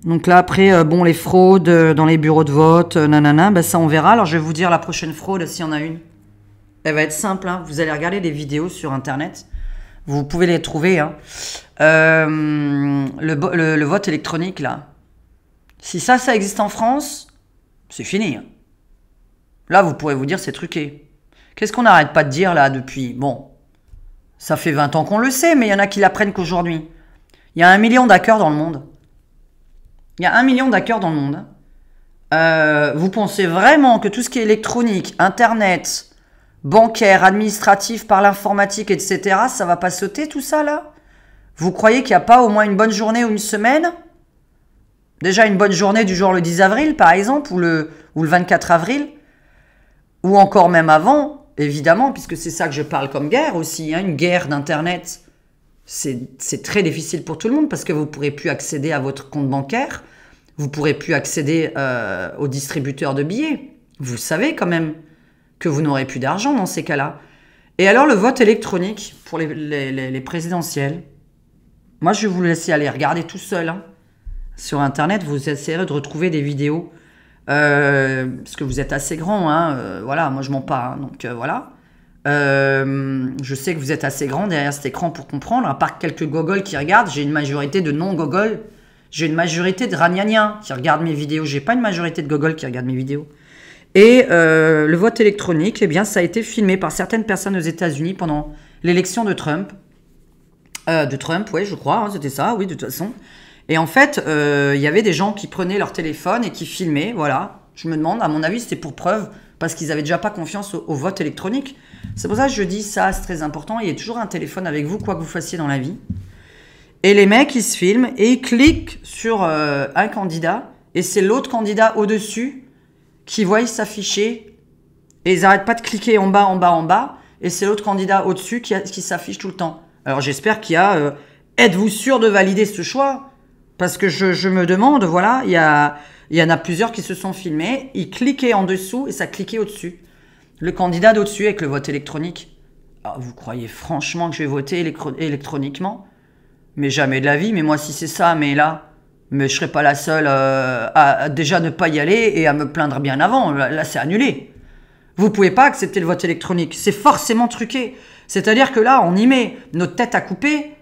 Donc là, après, euh, bon, les fraudes euh, dans les bureaux de vote, euh, nanana, ben ça on verra. Alors je vais vous dire la prochaine fraude s'il y en a une. Elle va être simple. Hein. Vous allez regarder des vidéos sur Internet. Vous pouvez les trouver. Hein. Euh, le, vote électronique, là. Si ça, ça existe en France, c'est fini. Hein. Là, vous pourrez vous dire, c'est truqué. Qu'est-ce qu'on n'arrête pas de dire, là, depuis Bon, ça fait 20 ans qu'on le sait, mais il y en a qui l'apprennent qu'aujourd'hui. Il y a un million d'accords dans le monde. Il y a un million d'accords dans le monde. Euh, vous pensez vraiment que tout ce qui est électronique, Internet, bancaire, administratif, par l'informatique, etc., ça va pas sauter tout ça là Vous croyez qu'il n'y a pas au moins une bonne journée ou une semaine Déjà une bonne journée du jour le 10 avril par exemple, ou le, ou le 24 avril, ou encore même avant, évidemment, puisque c'est ça que je parle comme guerre aussi, hein, une guerre d'Internet. C'est très difficile pour tout le monde parce que vous ne pourrez plus accéder à votre compte bancaire, vous ne pourrez plus accéder euh, aux distributeurs de billets. Vous savez quand même, que vous n'aurez plus d'argent dans ces cas-là. Et alors le vote électronique pour les, présidentielles. Moi, je vais vous laisser aller regarder tout seul. Hein. Sur Internet, vous essayerez de retrouver des vidéos. Euh, parce que vous êtes assez grand, hein, euh, voilà, moi je mens pas, hein, donc euh, voilà. je sais que vous êtes assez grand derrière cet écran pour comprendre, à part quelques gogoles qui regardent, j'ai une majorité de non-gogoles, j'ai une majorité de ragnagnas qui regardent mes vidéos, j'ai pas une majorité de gogoles qui regardent mes vidéos. Et euh, le vote électronique, eh bien, ça a été filmé par certaines personnes aux États-Unis pendant l'élection de Trump. Euh, de Trump, oui, je crois, hein, c'était ça, oui, de toute façon. Et en fait, euh, il y avait des gens qui prenaient leur téléphone et qui filmaient, voilà. Je me demande, à mon avis, c'était pour preuve, parce qu'ils n'avaient déjà pas confiance au, au vote électronique. C'est pour ça que je dis ça, c'est très important. Il y a toujours un téléphone avec vous, quoi que vous fassiez dans la vie. Et les mecs, ils se filment et ils cliquent sur un candidat, et c'est l'autre candidat au-dessus qui voient s'afficher et ils n'arrêtent pas de cliquer en bas, en bas, en bas. Et c'est l'autre candidat au-dessus qui, s'affiche tout le temps. Alors j'espère qu'il y a. Euh, êtes-vous sûr de valider ce choix Parce que je, me demande, voilà, il y, il y en a plusieurs qui se sont filmés, ils cliquaient en dessous et ça cliquait au-dessus. Le candidat d'au-dessus avec le vote électronique. Ah, vous croyez franchement que je vais voter électroniquement Mais jamais de la vie, mais moi si c'est ça, mais là, mais je serais pas la seule euh, à déjà ne pas y aller et à me plaindre bien avant. Là, c'est annulé. Vous pouvez pas accepter le vote électronique. C'est forcément truqué. C'est-à-dire que là, on y met notre tête à couper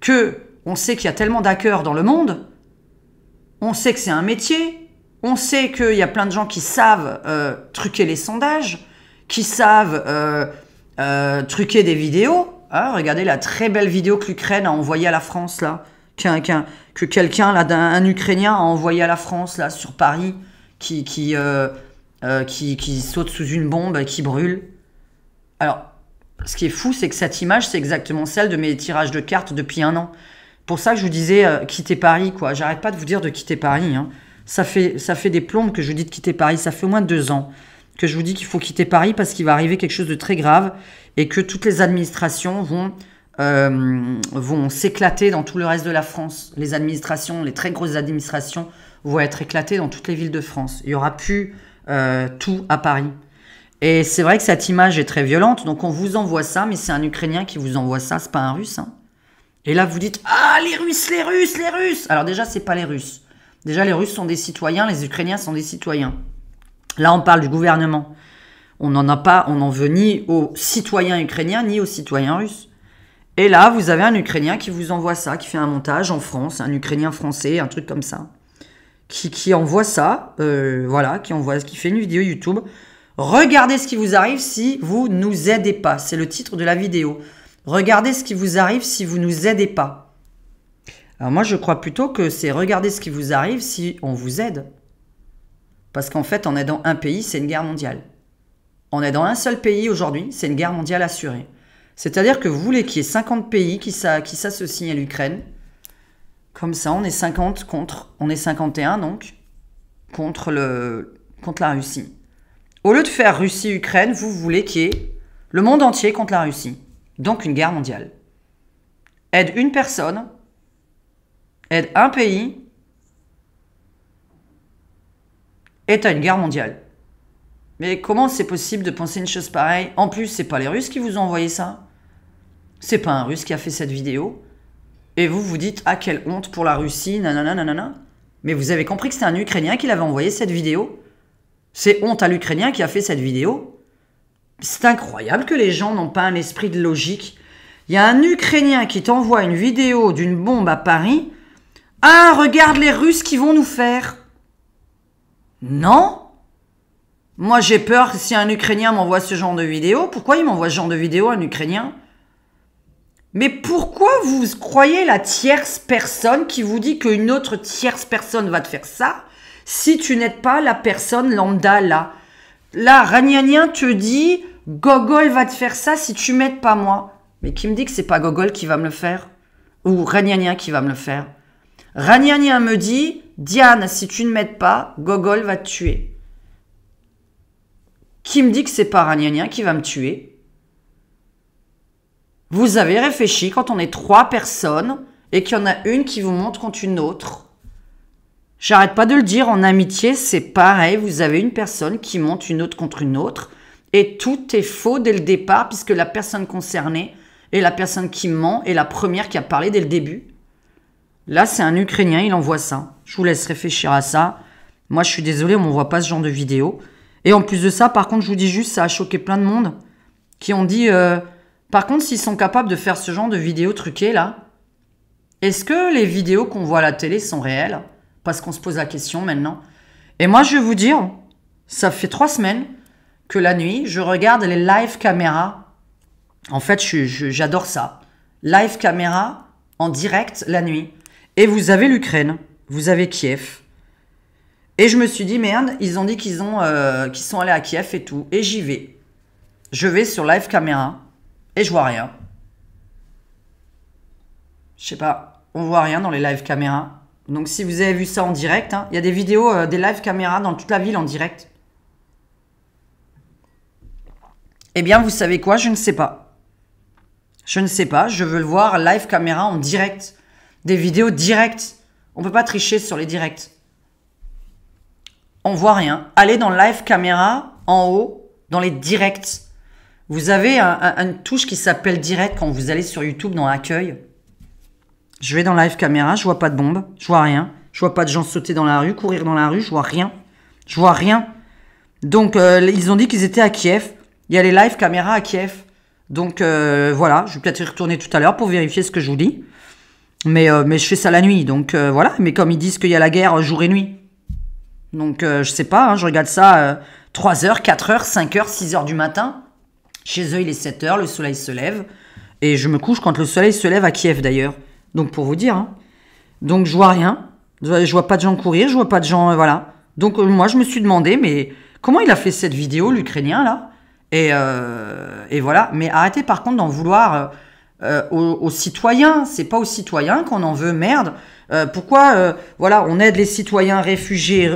que on sait qu'il y a tellement d'hackers dans le monde. On sait que c'est un métier. On sait qu'il y a plein de gens qui savent euh, truquer les sondages, qui savent euh, truquer des vidéos. Ah, regardez la très belle vidéo que l'Ukraine a envoyée à la France là qu'un, que quelqu'un, là, un Ukrainien, a envoyé à la France, là, sur Paris, qui, qui, euh, euh, qui, saute sous une bombe, qui brûle. Alors, ce qui est fou, c'est que cette image, c'est exactement celle de mes tirages de cartes depuis un an. Pour ça je vous disais euh, quitter Paris, quoi. J'arrête pas de vous dire de quitter Paris. Hein. Ça, fait, ça fait des plombes que je vous dis de quitter Paris. Ça fait au moins deux ans que je vous dis qu'il faut quitter Paris parce qu'il va arriver quelque chose de très grave et que toutes les administrations vont euh, vont s'éclater dans tout le reste de la France. Les administrations, les très grosses administrations vont être éclatées dans toutes les villes de France. Il n'y aura plus euh, tout à Paris. Et c'est vrai que cette image est très violente, donc on vous envoie ça, mais c'est un Ukrainien qui vous envoie ça, c'est pas un Russe. Hein. Et là, vous dites Ah, les Russes, les Russes, les Russes Alors déjà, c'est pas les Russes. Déjà, les Russes sont des citoyens, les Ukrainiens sont des citoyens. Là, on parle du gouvernement. On n'en a pas, on n'en veut ni aux citoyens ukrainiens, ni aux citoyens russes. Et là, vous avez un Ukrainien qui vous envoie ça, qui fait un montage en France, un Ukrainien français, un truc comme ça, qui, envoie ça, euh, voilà, qui envoie, qui fait une vidéo YouTube. Regardez ce qui vous arrive si vous nous aidez pas. C'est le titre de la vidéo. Regardez ce qui vous arrive si vous nous aidez pas. Alors moi, je crois plutôt que c'est regardez ce qui vous arrive si on vous aide. Parce qu'en fait, en aidant un pays, c'est une guerre mondiale. En aidant un seul pays aujourd'hui, c'est une guerre mondiale assurée. C'est-à-dire que vous voulez qu'il y ait 50 pays qui s'associent à l'Ukraine. Comme ça, on est 50 contre, on est 51 donc, contre, contre la Russie. Au lieu de faire Russie-Ukraine, vous voulez qu'il y ait le monde entier contre la Russie. Donc une guerre mondiale. Aide une personne, aide un pays, et à une guerre mondiale. Mais comment c'est possible de penser une chose pareille En plus, c'est pas les Russes qui vous ont envoyé ça c'est pas un russe qui a fait cette vidéo. Et vous vous dites, ah quelle honte pour la Russie, nanana, nanana. Mais vous avez compris que c'est un Ukrainien qui l'avait envoyé cette vidéo C'est honte à l'Ukrainien qui a fait cette vidéo C'est incroyable que les gens n'ont pas un esprit de logique. Il y a un Ukrainien qui t'envoie une vidéo d'une bombe à Paris. Ah, regarde les Russes qui vont nous faire. Non Moi j'ai peur si un Ukrainien m'envoie ce genre de vidéo. Pourquoi il m'envoie ce genre de vidéo, un Ukrainien mais pourquoi vous croyez la tierce personne qui vous dit qu'une autre tierce personne va te faire ça si tu n'êtes pas la personne lambda là Là, Ragnanien te dit Gogol va te faire ça si tu m'aides pas moi. Mais qui me dit que c'est pas Gogol qui va me le faire Ou Ragnanien qui va me le faire Ragnanien me dit Diane, si tu ne m'aides pas, Gogol va te tuer. Qui me dit que c'est pas Ragnanien qui va me tuer vous avez réfléchi quand on est trois personnes et qu'il y en a une qui vous monte contre une autre. J'arrête pas de le dire, en amitié, c'est pareil. Vous avez une personne qui monte une autre contre une autre. Et tout est faux dès le départ, puisque la personne concernée et la personne qui ment est la première qui a parlé dès le début. Là, c'est un Ukrainien, il envoie ça. Je vous laisse réfléchir à ça. Moi, je suis désolé, on ne voit pas ce genre de vidéo. Et en plus de ça, par contre, je vous dis juste, ça a choqué plein de monde qui ont dit euh, par contre, s'ils sont capables de faire ce genre de vidéos truquées là, est-ce que les vidéos qu'on voit à la télé sont réelles Parce qu'on se pose la question maintenant. Et moi, je vais vous dire, ça fait trois semaines que la nuit, je regarde les live caméras. En fait, j'adore ça. Live caméra en direct la nuit. Et vous avez l'Ukraine, vous avez Kiev. Et je me suis dit, merde, ils ont dit qu'ils euh, sont allés à Kiev et tout. Et j'y vais. Je vais sur live caméra. Et je vois rien. Je sais pas, on voit rien dans les live caméras. Donc si vous avez vu ça en direct, hein, il y a des vidéos, euh, des live caméras dans toute la ville en direct. Eh bien, vous savez quoi Je ne sais pas. Je ne sais pas, je veux le voir live caméra en direct. Des vidéos directes. On peut pas tricher sur les directs. On voit rien. Allez dans live caméra en haut, dans les directs. Vous avez un, une touche qui s'appelle direct quand vous allez sur YouTube dans accueil. Je vais dans live caméra, je vois pas de bombe, je vois rien. Je vois pas de gens sauter dans la rue, courir dans la rue, je vois rien. Je vois rien. Donc euh, ils ont dit qu'ils étaient à Kiev. Il y a les live caméra à Kiev. Donc euh, voilà, je vais peut-être y retourner tout à l'heure pour vérifier ce que je vous dis. Mais, euh, mais je fais ça la nuit, donc voilà. Mais comme ils disent qu'il y a la guerre jour et nuit. Donc je sais pas, hein, je regarde ça 3h, 4h, 5h, 6h du matin. Chez eux, il est 7 heures, le soleil se lève. Et je me couche quand le soleil se lève à Kiev d'ailleurs. Donc pour vous dire. Hein. Donc je vois rien. Je vois pas de gens courir, je vois pas de gens. Euh, voilà. Donc euh, moi je me suis demandé, mais comment il a fait cette vidéo, l'Ukrainien là euh, et, voilà. Mais arrêtez par contre d'en vouloir aux, citoyens. C'est pas aux citoyens qu'on en veut, merde. pourquoi voilà, on aide les citoyens réfugiés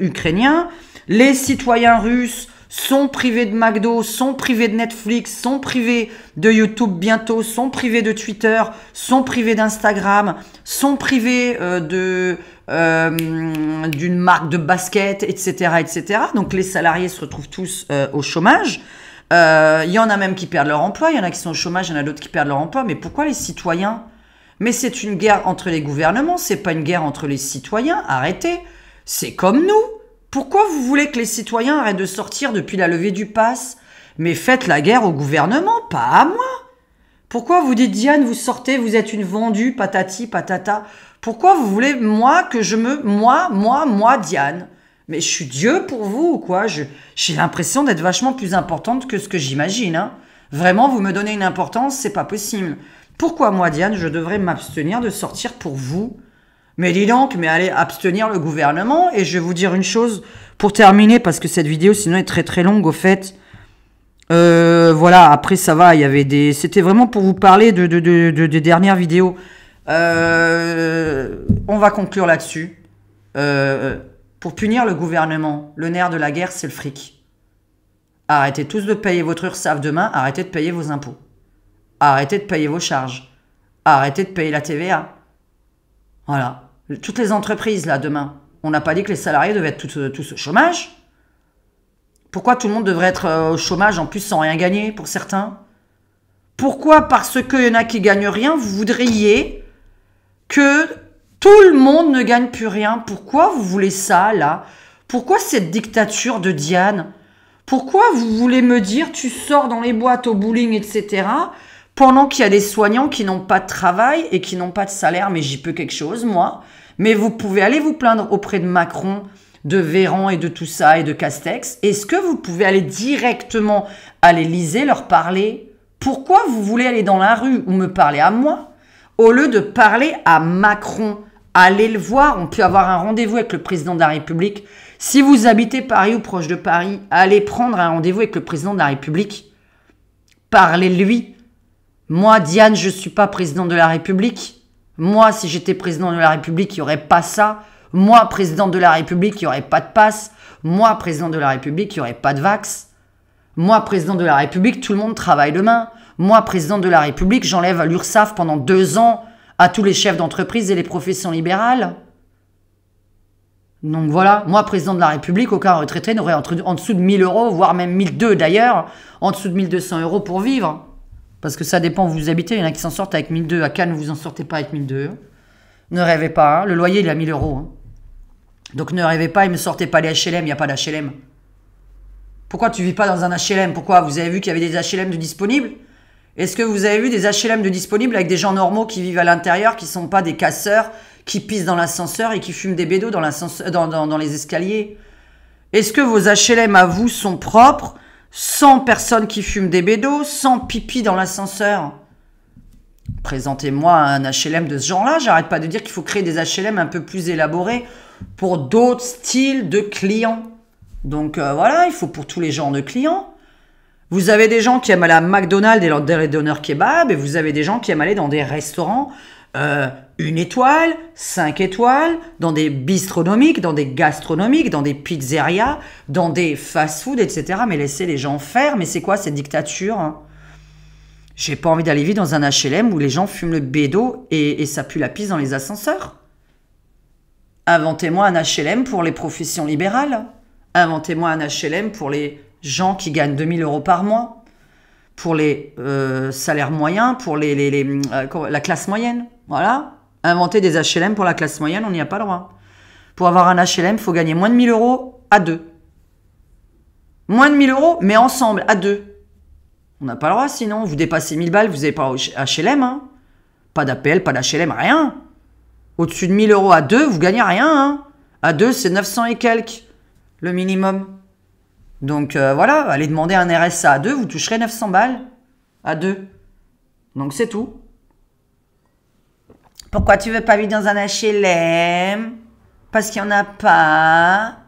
ukrainiens, les citoyens russes sont privés de McDo, sont privés de Netflix, sont privés de YouTube bientôt, sont privés de Twitter, sont privés d'Instagram, sont privés euh, de euh, d'une marque de basket, etc., etc. Donc les salariés se retrouvent tous euh, au chômage. Il y en a même qui perdent leur emploi, il y en a qui sont au chômage, il y en a d'autres qui perdent leur emploi. Mais pourquoi les citoyens Mais c'est une guerre entre les gouvernements, c'est pas une guerre entre les citoyens. Arrêtez, c'est comme nous. Pourquoi vous voulez que les citoyens arrêtent de sortir depuis la levée du pass Mais faites la guerre au gouvernement, pas à moi. Pourquoi vous dites Diane, vous sortez, vous êtes une vendue, patati, patata Pourquoi vous voulez moi que je me... Moi, moi, moi, Diane Mais je suis Dieu pour vous ou quoi J'ai l'impression d'être vachement plus importante que ce que j'imagine. Hein. Vraiment, vous me donnez une importance, c'est pas possible. Pourquoi moi, Diane, je devrais m'abstenir de sortir pour vous mais dis donc, mais allez abstenir le gouvernement. Et je vais vous dire une chose pour terminer, parce que cette vidéo sinon est très très longue au fait. Euh, voilà, après ça va, il y avait des... C'était vraiment pour vous parler de, de, des dernières vidéos. Euh, on va conclure là-dessus. Euh, pour punir le gouvernement, le nerf de la guerre, c'est le fric. Arrêtez tous de payer votre URSAF demain, arrêtez de payer vos impôts. Arrêtez de payer vos charges. Arrêtez de payer la TVA. Voilà. Toutes les entreprises, là, demain, on n'a pas dit que les salariés devaient être tous, euh, au chômage Pourquoi tout le monde devrait être euh, au chômage en plus sans rien gagner pour certains Pourquoi parce qu'il y en a qui gagnent rien, vous voudriez que tout le monde ne gagne plus rien Pourquoi vous voulez ça là Pourquoi cette dictature de Diane Pourquoi vous voulez me dire tu sors dans les boîtes au bowling, etc. pendant qu'il y a des soignants qui n'ont pas de travail et qui n'ont pas de salaire Mais j'y peux quelque chose, moi mais vous pouvez aller vous plaindre auprès de Macron, de Véran et de tout ça et de Castex. Est-ce que vous pouvez aller directement à l'Élysée leur parler Pourquoi vous voulez aller dans la rue ou me parler à moi au lieu de parler à Macron Allez le voir, on peut avoir un rendez-vous avec le président de la République. Si vous habitez Paris ou proche de Paris, allez prendre un rendez-vous avec le président de la République. Parlez-lui. Moi, Diane, je ne suis pas président de la République. Moi, si j'étais président de la République, il n'y aurait pas ça. Moi, président de la République, il n'y aurait pas de passe. Moi, président de la République, il n'y aurait pas de vax. Moi, président de la République, tout le monde travaille demain. Moi, président de la République, j'enlève l'URSSAF pendant deux ans à tous les chefs d'entreprise et les professions libérales. Donc voilà, moi, président de la République, aucun retraité n'aurait en dessous de 1000 euros, voire même 1002 d'ailleurs, en dessous de 1200 euros pour vivre. Parce que ça dépend où vous habitez. Il y en a qui s'en sortent avec 1002. À Cannes, vous en sortez pas avec 1002. Ne rêvez pas. Le loyer, il est à 1000 euros. Hein. Donc ne rêvez pas et ne sortez pas les HLM. Il n'y a pas d'HLM. Pourquoi tu vis pas dans un HLM Pourquoi Vous avez vu qu'il y avait des HLM de disponibles Est-ce que vous avez vu des HLM de disponibles avec des gens normaux qui vivent à l'intérieur, qui ne sont pas des casseurs, qui pissent dans l'ascenseur et qui fument des bédos dans, dans les escaliers Est-ce que vos HLM à vous sont propres 100 personnes qui fument des bédos, 100 pipis dans l'ascenseur. Présentez-moi un HLM de ce genre-là. J'arrête pas de dire qu'il faut créer des HLM un peu plus élaborés pour d'autres styles de clients. Donc euh, voilà, il faut pour tous les genres de clients. Vous avez des gens qui aiment aller à McDonald's et leur des kebab, et vous avez des gens qui aiment aller dans des restaurants euh, une étoile, cinq étoiles, dans des bistronomiques, dans des gastronomiques, dans des pizzerias, dans des fast-food, etc. Mais laissez les gens faire. Mais c'est quoi cette dictature hein J'ai pas envie d'aller vivre dans un HLM où les gens fument le bédo et, ça pue la pisse dans les ascenseurs. Inventez-moi un HLM pour les professions libérales. Inventez-moi un HLM pour les gens qui gagnent 2000 euros par mois pour les euh, salaires moyens, pour les, euh, la classe moyenne. Voilà. Inventer des HLM pour la classe moyenne, on n'y a pas le droit. Pour avoir un HLM, il faut gagner moins de 1000 euros à deux. Moins de 1000 euros, mais ensemble, à deux. On n'a pas le droit, sinon vous dépassez 1000 balles, vous n'avez pas HLM. Hein. Pas d'appel, pas d'HLM, rien. Au-dessus de 1000 euros à deux, vous gagnez rien. Hein. À deux, c'est 900 et quelques, le minimum. Donc euh, voilà, allez demander un RSA à deux, vous toucherez 900 balles à deux. Donc c'est tout. Pourquoi tu veux pas vivre dans un HLM Parce qu'il n'y en a pas.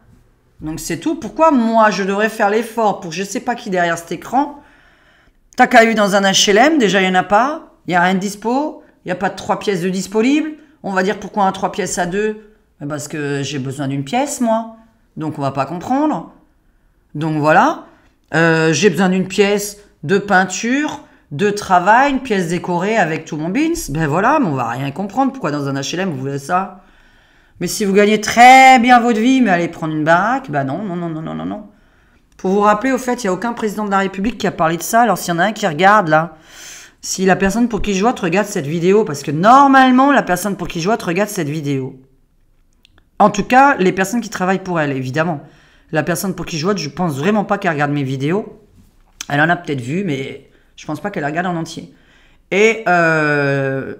Donc c'est tout. Pourquoi moi, je devrais faire l'effort pour je ne sais pas qui derrière cet écran T'as qu'à vivre dans un HLM, déjà il n'y en a pas. Il n'y a rien de dispo. Il n'y a pas de trois pièces de disponibles. On va dire pourquoi un trois pièces à deux ben, Parce que j'ai besoin d'une pièce, moi. Donc on va pas comprendre. Donc voilà. Euh, j'ai besoin d'une pièce de peinture de travail, une pièce décorée avec tout mon beans. Ben voilà, mais on va rien comprendre. Pourquoi dans un HLM vous voulez ça Mais si vous gagnez très bien votre vie, mais allez prendre une baraque, ben non, non, non, non, non, non, non. Pour vous rappeler, au fait, il n'y a aucun président de la République qui a parlé de ça. Alors s'il y en a un qui regarde là, si la personne pour qui je vote regarde cette vidéo, parce que normalement la personne pour qui je vote regarde cette vidéo. En tout cas, les personnes qui travaillent pour elle, évidemment. La personne pour qui je vote, je pense vraiment pas qu'elle regarde mes vidéos. Elle en a peut-être vu, mais je pense pas qu'elle la regarde en entier. Et euh,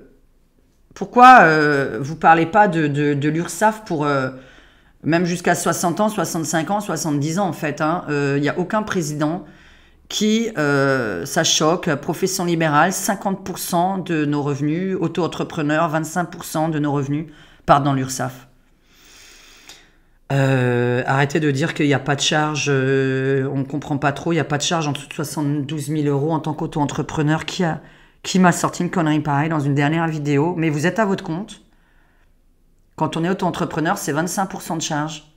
pourquoi vous euh, vous parlez pas de, de, pour euh, même jusqu'à 60 ans, 65 ans, 70 ans en fait Il hein, n'y a aucun président qui, ça choque, profession libérale, 50% de nos revenus, auto-entrepreneurs, 25% de nos revenus partent dans l'URSAF. Euh, arrêtez de dire qu'il n'y a pas de charge, euh, on ne comprend pas trop, il n'y a pas de charge en dessous de 72 000 euros en tant qu'auto-entrepreneur. Qui a qui m'a sorti une connerie pareille dans une dernière vidéo Mais vous êtes à votre compte. Quand on est auto-entrepreneur, c'est 25% de charge.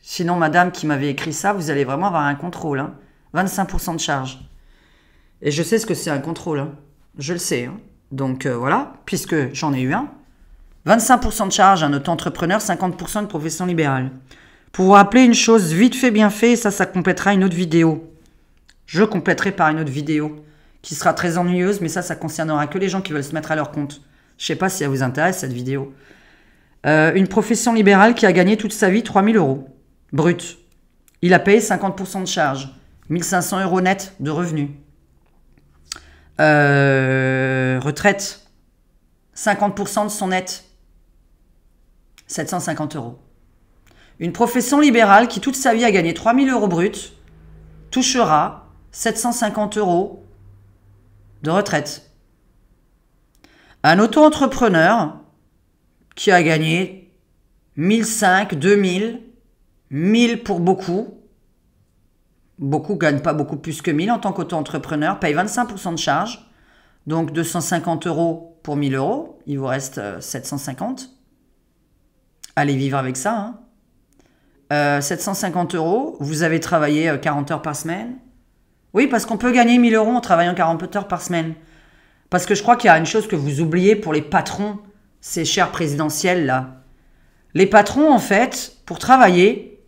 Sinon, madame qui m'avait écrit ça, vous allez vraiment avoir un contrôle. Hein. 25% de charge. Et je sais ce que c'est un contrôle. Hein. Je le sais. Hein. Donc euh, voilà, puisque j'en ai eu un, 25% de charge à notre entrepreneur, 50% de profession libérale. Pour vous rappeler une chose vite fait, bien fait, ça, ça complétera une autre vidéo. Je compléterai par une autre vidéo qui sera très ennuyeuse, mais ça, ça concernera que les gens qui veulent se mettre à leur compte. Je sais pas si ça vous intéresse, cette vidéo. Euh, une profession libérale qui a gagné toute sa vie 3000 euros, brut. Il a payé 50% de charge, 1500 euros net de revenus. Euh, retraite, 50% de son net. 750 euros. Une profession libérale qui toute sa vie a gagné 3000 euros bruts touchera 750 euros de retraite. Un auto-entrepreneur qui a gagné 1005, 2000, 1000 pour beaucoup, beaucoup gagnent pas beaucoup plus que 1000 en tant qu'auto-entrepreneur, paye 25% de charges, donc 250 euros pour 1000 euros, il vous reste 750. Euh, allez vivre avec ça. 750 hein. euh, euros, vous avez travaillé 40 euh, heures par semaine. Oui, parce qu'on peut gagner 1000 euros en travaillant 40 heures par semaine. Parce que je crois qu'il y a une chose que vous oubliez pour les patrons, ces chers présidentiels là. Les patrons, en fait, pour travailler,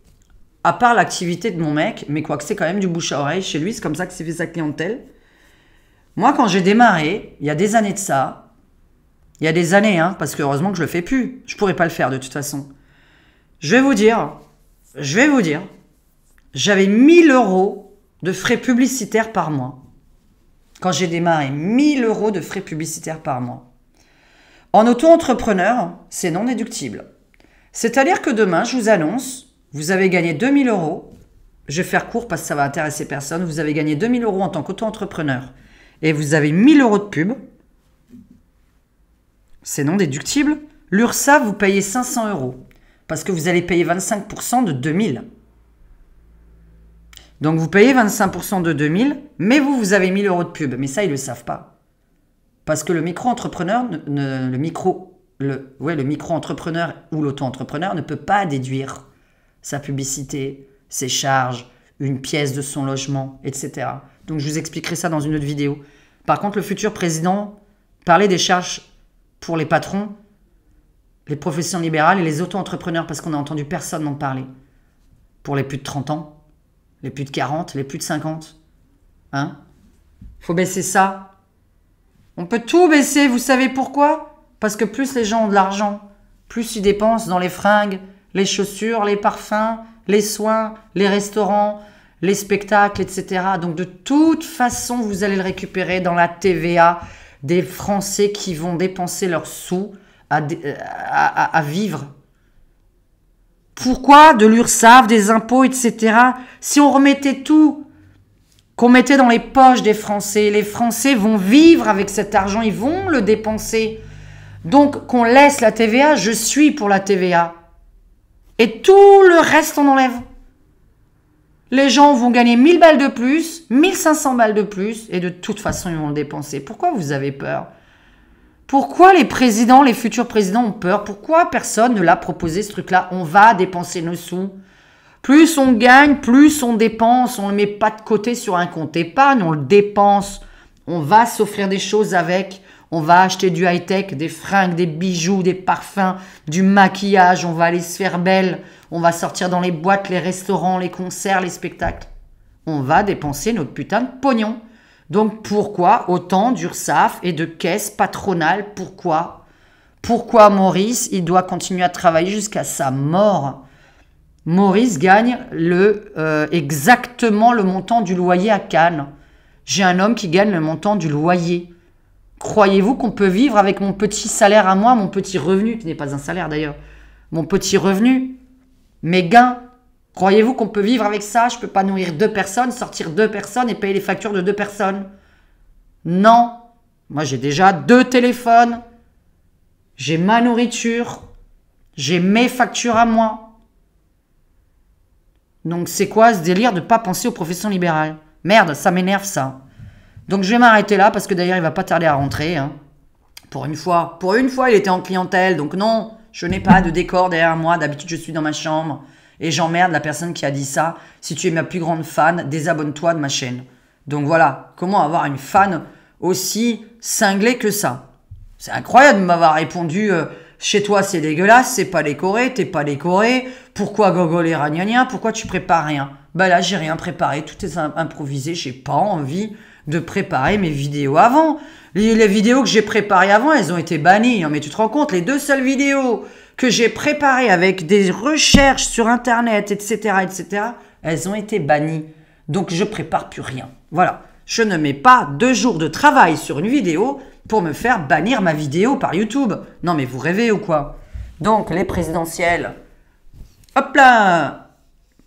à part l'activité de mon mec, mais quoi que c'est quand même du bouche à oreille chez lui, c'est comme ça que c'est fait sa clientèle. Moi, quand j'ai démarré, il y a des années de ça, il y a des années, hein, parce que heureusement que je le fais plus. Je pourrais pas le faire de toute façon. Je vais vous dire, je vais vous dire, j'avais 1000 euros de frais publicitaires par mois. Quand j'ai démarré, 1000 euros de frais publicitaires par mois. En auto-entrepreneur, c'est non déductible. C'est-à-dire que demain, je vous annonce, vous avez gagné 2000 euros. Je vais faire court parce que ça va intéresser personne. Vous avez gagné 2000 euros en tant qu'auto-entrepreneur et vous avez 1000 euros de pub c'est non déductible, l'URSA vous payez 500 euros parce que vous allez payer 25% de 2000. Donc vous payez 25% de 2000, mais vous, vous avez 1000 euros de pub. Mais ça, ils ne le savent pas. Parce que le micro-entrepreneur, le micro, le, ouais, le micro-entrepreneur ou l'auto-entrepreneur ne peut pas déduire sa publicité, ses charges, une pièce de son logement, etc. Donc je vous expliquerai ça dans une autre vidéo. Par contre, le futur président parlait des charges pour les patrons, les professions libérales et les auto-entrepreneurs, parce qu'on n'a entendu personne en parler. Pour les plus de 30 ans, les plus de 40, les plus de 50. Hein Faut baisser ça. On peut tout baisser, vous savez pourquoi Parce que plus les gens ont de l'argent, plus ils dépensent dans les fringues, les chaussures, les parfums, les soins, les restaurants, les spectacles, etc. Donc de toute façon, vous allez le récupérer dans la TVA, des Français qui vont dépenser leurs sous à, vivre Pourquoi de l'URSSAF, des impôts, etc. Si on remettait tout, qu'on mettait dans les poches des Français, les Français vont vivre avec cet argent, ils vont le dépenser. Donc qu'on laisse la TVA, je suis pour la TVA. Et tout le reste on enlève les gens vont gagner 1000 balles de plus, 1500 balles de plus, et de toute façon, ils vont le dépenser. Pourquoi vous avez peur Pourquoi les présidents, les futurs présidents ont peur Pourquoi personne ne l'a proposé ce truc-là On va dépenser nos sous. Plus on gagne, plus on dépense. On ne le met pas de côté sur un compte épargne, on le dépense. On va s'offrir des choses avec. On va acheter du high-tech, des fringues, des bijoux, des parfums, du maquillage. On va aller se faire belle. On va sortir dans les boîtes, les restaurants, les concerts, les spectacles. On va dépenser notre putain de pognon. Donc pourquoi autant d'URSAF et de caisses patronales Pourquoi Pourquoi Maurice, il doit continuer à travailler jusqu'à sa mort Maurice gagne le, euh, exactement le montant du loyer à Cannes. J'ai un homme qui gagne le montant du loyer. Croyez-vous qu'on peut vivre avec mon petit salaire à moi, mon petit revenu, qui n'est pas un salaire d'ailleurs, mon petit revenu mes gains. Croyez-vous qu'on peut vivre avec ça Je peux pas nourrir deux personnes, sortir deux personnes et payer les factures de deux personnes. Non. Moi, j'ai déjà deux téléphones. J'ai ma nourriture. J'ai mes factures à moi. Donc, c'est quoi ce délire de ne pas penser aux professions libérales Merde, ça m'énerve ça. Donc, je vais m'arrêter là parce que d'ailleurs, il va pas tarder à rentrer. Hein. Pour une fois, pour une fois, il était en clientèle, donc non. Je n'ai pas de décor derrière moi. D'habitude, je suis dans ma chambre. Et j'emmerde la personne qui a dit ça. Si tu es ma plus grande fan, désabonne-toi de ma chaîne. Donc voilà, comment avoir une fan aussi cinglée que ça C'est incroyable de m'avoir répondu euh, chez toi c'est dégueulasse, c'est pas décoré, t'es pas décoré, pourquoi gogoler ragnagna, pourquoi tu prépares rien Bah là j'ai rien préparé, tout est improvisé, j'ai pas envie de préparer mes vidéos avant. Les, vidéos que j'ai préparées avant, elles ont été bannies. mais tu te rends compte, les deux seules vidéos que j'ai préparées avec des recherches sur Internet, etc., etc., elles ont été bannies. Donc je prépare plus rien. Voilà. Je ne mets pas deux jours de travail sur une vidéo pour me faire bannir ma vidéo par YouTube. Non mais vous rêvez ou quoi Donc les présidentielles. Hop là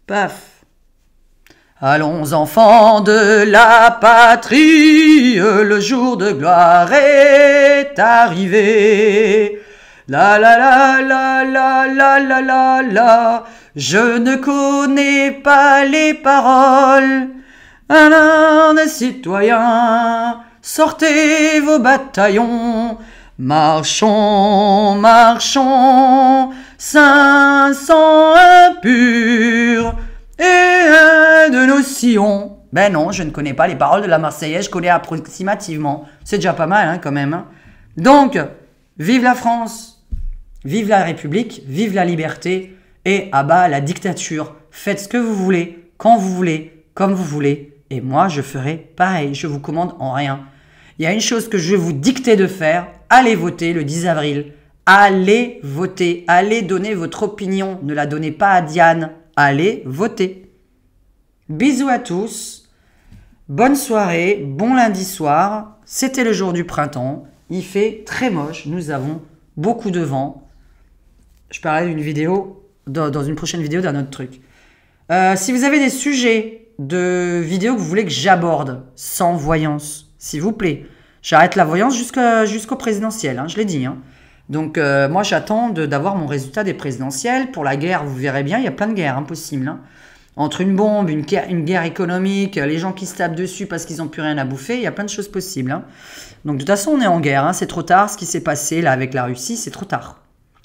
Paf Allons enfants de la patrie, le jour de gloire est arrivé. La la la la la la la la la, je ne connais pas les paroles. un citoyens, sortez vos bataillons. Marchons, marchons, 500 impurs. Et de sillons. Ben non, je ne connais pas les paroles de la Marseillaise, je connais approximativement. C'est déjà pas mal, hein, quand même. Hein. Donc, vive la France, vive la République, vive la liberté, et à ah bas la dictature. Faites ce que vous voulez, quand vous voulez, comme vous voulez, et moi je ferai pareil, je vous commande en rien. Il y a une chose que je vais vous dicter de faire, allez voter le 10 avril. Allez voter, allez donner votre opinion, ne la donnez pas à Diane, allez voter. Bisous à tous, bonne soirée, bon lundi soir. C'était le jour du printemps, il fait très moche, nous avons beaucoup de vent. Je parlerai d'une vidéo, dans une prochaine vidéo d'un autre truc. Euh, si vous avez des sujets de vidéos que vous voulez que j'aborde sans voyance, s'il vous plaît, j'arrête la voyance jusqu'au présidentiel, hein, je l'ai dit. Hein. Donc euh, moi j'attends d'avoir mon résultat des présidentielles. Pour la guerre, vous verrez bien, il y a plein de guerres Impossible. Hein. Entre une bombe, une guerre, une guerre, économique, les gens qui se tapent dessus parce qu'ils n'ont plus rien à bouffer, il y a plein de choses possibles. Hein. Donc de toute façon, on est en guerre, hein. c'est trop tard. Ce qui s'est passé là avec la Russie, c'est trop tard.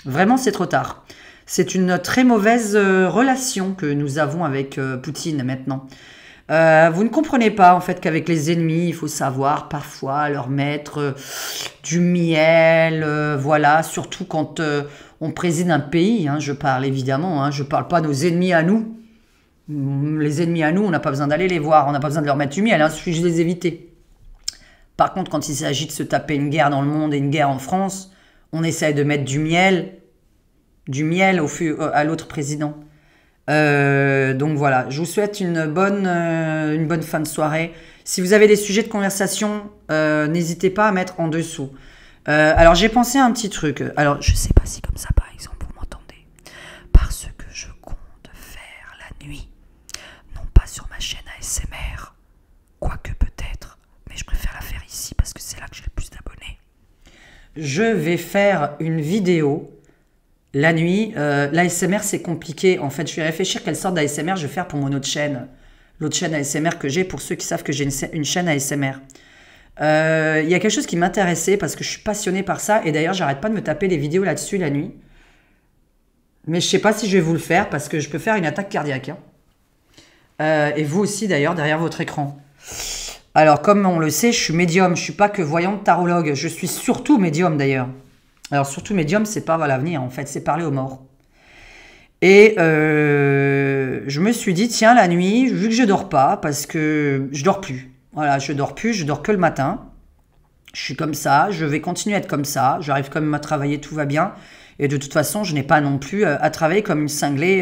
Vraiment, c'est trop tard. C'est une très mauvaise euh, relation que nous avons avec euh, Poutine maintenant. Euh, vous ne comprenez pas en fait qu'avec les ennemis, il faut savoir parfois leur mettre du miel, voilà, surtout quand on préside un pays. Hein. je parle évidemment, je ne parle pas de nos ennemis à nous les ennemis à nous, on n'a pas besoin d'aller les voir, on n'a pas besoin de leur mettre du miel, il hein, suffit de les éviter. Par contre, quand il s'agit de se taper une guerre dans le monde et une guerre en France, on essaye de mettre du miel, du miel au euh, à l'autre président. Euh, donc voilà, je vous souhaite une bonne, euh, une bonne fin de soirée. Si vous avez des sujets de conversation, n'hésitez pas à mettre en dessous. alors j'ai pensé à un petit truc. Alors je sais pas si comme ça quoi Quoique peut-être, mais je préfère la faire ici parce que c'est là que j'ai le plus d'abonnés. Je vais faire une vidéo la nuit. Euh, L'ASMR, c'est compliqué. En fait, je vais réfléchir quelle sorte d'ASMR je vais faire pour mon autre chaîne. L'autre chaîne ASMR que j'ai, pour ceux qui savent que j'ai une, chaîne ASMR. Il euh, y a quelque chose qui m'intéressait parce que je suis passionné par ça. Et d'ailleurs, j'arrête pas de me taper des vidéos là-dessus la nuit. Mais je sais pas si je vais vous le faire parce que je peux faire une attaque cardiaque. Hein. Euh, et vous aussi d'ailleurs derrière votre écran. Alors comme on le sait, je suis médium, je suis pas que voyante tarologue, je suis surtout médium d'ailleurs. Alors surtout médium, c'est pas l'avenir en fait, c'est parler aux morts. Et euh, je me suis dit tiens la nuit, vu que je dors pas parce que je dors plus. Voilà, je dors plus, je dors que le matin. Je suis comme ça, je vais continuer à être comme ça, j'arrive quand même à travailler, tout va bien. Et de toute façon, je n'ai pas non plus euh, à travailler comme une cinglée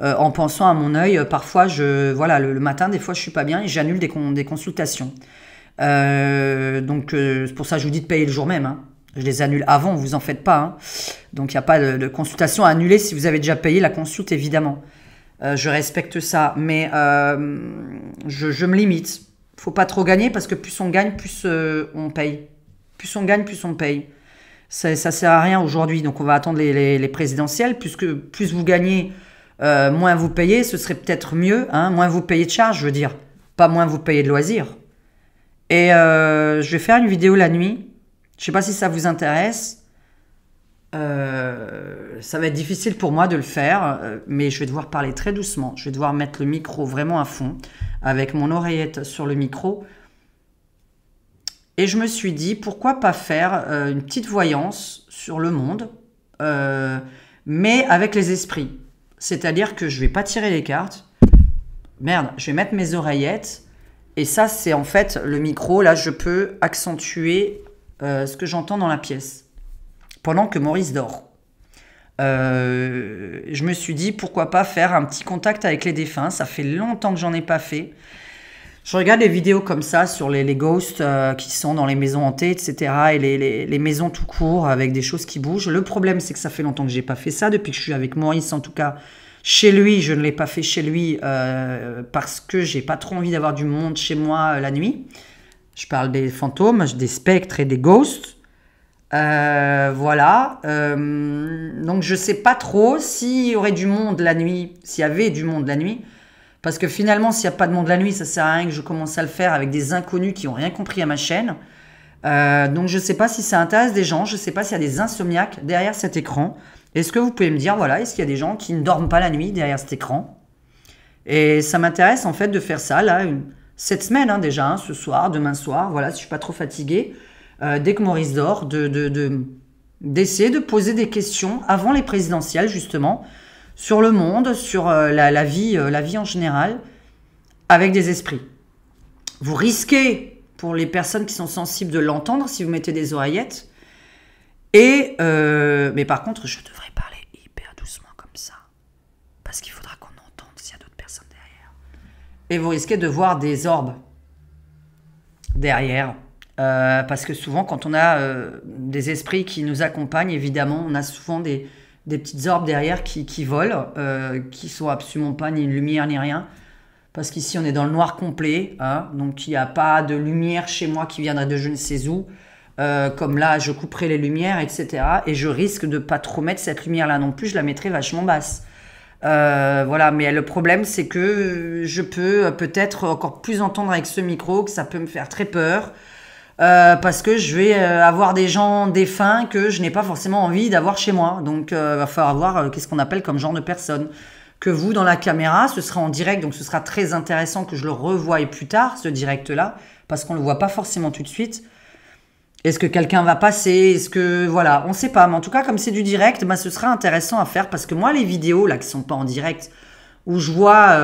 euh, en pensant à mon œil. Euh, parfois, je, voilà, le, matin, des fois, je suis pas bien et j'annule des, consultations. Euh, donc, c'est pour ça que je vous dis de payer le jour même. Hein. Je les annule avant, vous en faites pas. Hein. Donc, il n'y a pas de, consultation à annuler si vous avez déjà payé la consulte, évidemment. je respecte ça, mais je, me limite. Faut pas trop gagner parce que plus on gagne, plus on paye. Plus on gagne, plus on paye. Ça, ça sert à rien aujourd'hui. Donc, on va attendre les, présidentielles. Puisque plus vous gagnez, euh, moins vous payez, ce serait peut-être mieux, hein. moins vous payez de charges, je veux dire, pas moins vous payez de loisirs. Et euh, je vais faire une vidéo la nuit, je ne sais pas si ça vous intéresse, euh, ça va être difficile pour moi de le faire, mais je vais devoir parler très doucement, je vais devoir mettre le micro vraiment à fond, avec mon oreillette sur le micro. Et je me suis dit, pourquoi pas faire une petite voyance sur le monde, mais avec les esprits c'est-à-dire que je vais pas tirer les cartes. Merde, je vais mettre mes oreillettes. Et ça, c'est en fait le micro. Là, je peux accentuer euh, ce que j'entends dans la pièce pendant que Maurice dort. Euh, je me suis dit pourquoi pas faire un petit contact avec les défunts. Ça fait longtemps que j'en ai pas fait. Je regarde des vidéos comme ça sur les, ghosts euh, qui sont dans les maisons hantées, etc. Et les, les, maisons tout court avec des choses qui bougent. Le problème, c'est que ça fait longtemps que j'ai pas fait ça. Depuis que je suis avec Maurice, en tout cas, chez lui, je ne l'ai pas fait chez lui euh, parce que j'ai pas trop envie d'avoir du monde chez moi euh, la nuit. Je parle des fantômes, des spectres et des ghosts. voilà. donc je sais pas trop s'il y aurait du monde la nuit, s'il y avait du monde la nuit. Parce que finalement, s'il n'y a pas de monde la nuit, ça sert à rien que je commence à le faire avec des inconnus qui ont rien compris à ma chaîne. Euh, donc je ne sais pas si ça intéresse des gens, je ne sais pas s'il y a des insomniaques derrière cet écran. Est-ce que vous pouvez me dire, voilà, est-ce qu'il y a des gens qui ne dorment pas la nuit derrière cet écran Et ça m'intéresse en fait de faire ça, là, une, cette semaine hein, déjà, hein, ce soir, demain soir, voilà, si je ne suis pas trop fatiguée, euh, dès que Maurice dort, de, d'essayer de poser des questions avant les présidentielles, justement, sur le monde, sur euh, la, vie, euh, la vie en général, avec des esprits. Vous risquez, pour les personnes qui sont sensibles, de l'entendre si vous mettez des oreillettes. Et, euh, mais par contre, je devrais parler hyper doucement comme ça, parce qu'il faudra qu'on entende s'il y a d'autres personnes derrière. Et vous risquez de voir des orbes derrière. parce que souvent, quand on a des esprits qui nous accompagnent, évidemment, on a souvent des, des petites orbes derrière qui, qui volent, euh, qui sont absolument pas ni une lumière ni rien. Parce qu'ici, on est dans le noir complet. Hein. donc, il n'y a pas de lumière chez moi qui viendrait de je ne sais où. Euh, comme là, je couperai les lumières, etc. Et je risque de pas trop mettre cette lumière-là non plus. Je la mettrai vachement basse. Euh, voilà, mais le problème, c'est que je peux peut-être encore plus entendre avec ce micro, que ça peut me faire très peur. Euh, parce que je vais euh, avoir des gens défunts que je n'ai pas forcément envie d'avoir chez moi. Donc, il euh, va falloir voir qu'est-ce qu'on appelle comme genre de personne. Que vous, dans la caméra, ce sera en direct, donc ce sera très intéressant que je le revoie plus tard, ce direct-là, parce qu'on ne le voit pas forcément tout de suite. Est-ce que quelqu'un va passer Est-ce que... Voilà, on ne sait pas. Mais en tout cas, comme c'est du direct, bah, ce sera intéressant à faire, parce que moi, les vidéos, là, qui sont pas en direct, où je vois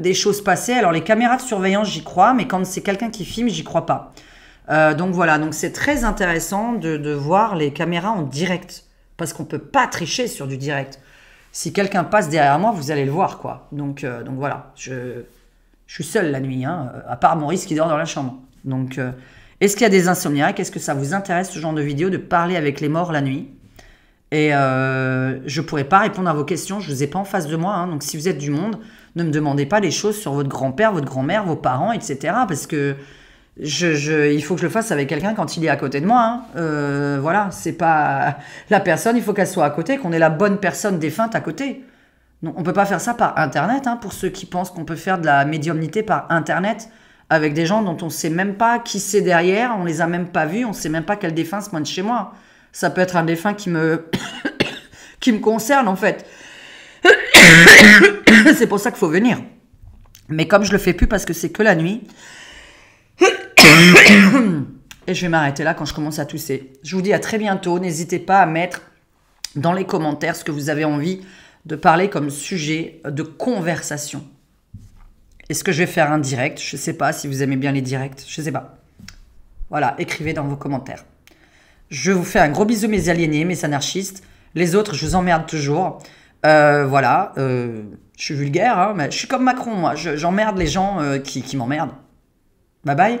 des choses passer, alors les caméras de surveillance, j'y crois, mais quand c'est quelqu'un qui filme, j'y crois pas. Euh, donc voilà, donc c'est très intéressant de, voir les caméras en direct, parce qu'on ne peut pas tricher sur du direct. Si quelqu'un passe derrière moi, vous allez le voir, quoi. Donc, euh, donc voilà, je, suis seul la nuit, hein, euh, à part Maurice qui dort dans la chambre. Donc, est-ce qu'il y a des insomniaques Est-ce que ça vous intéresse ce genre de vidéo, de parler avec les morts la nuit Et je ne pourrais pas répondre à vos questions, je ne vous ai pas en face de moi. Hein. donc si vous êtes du monde, ne me demandez pas les choses sur votre grand-père, votre grand-mère, vos parents, etc. Parce que il faut que je le fasse avec quelqu'un quand il est à côté de moi. Hein. Euh, voilà, c'est pas la personne, il faut qu'elle soit à côté, qu'on ait la bonne personne défunte à côté. Non, on peut pas faire ça par Internet, hein, pour ceux qui pensent qu'on peut faire de la médiumnité par Internet avec des gens dont on sait même pas qui c'est derrière, on les a même pas vus, on sait même pas quel défunt se moindre chez moi. Ça peut être un défunt qui me, qui me concerne en fait. c'est pour ça qu'il faut venir. Mais comme je le fais plus parce que c'est que la nuit. Et je vais m'arrêter là quand je commence à tousser. Je vous dis à très bientôt. N'hésitez pas à mettre dans les commentaires ce que vous avez envie de parler comme sujet de conversation. Est-ce que je vais faire un direct Je ne sais pas si vous aimez bien les directs. Je ne sais pas. Voilà, écrivez dans vos commentaires. Je vous fais un gros bisou mes aliénés, mes anarchistes. Les autres, je vous emmerde toujours. Euh, voilà, euh, je suis vulgaire, hein, mais je suis comme Macron, moi. J'emmerde les gens euh, qui, qui m'emmerdent. Bye bye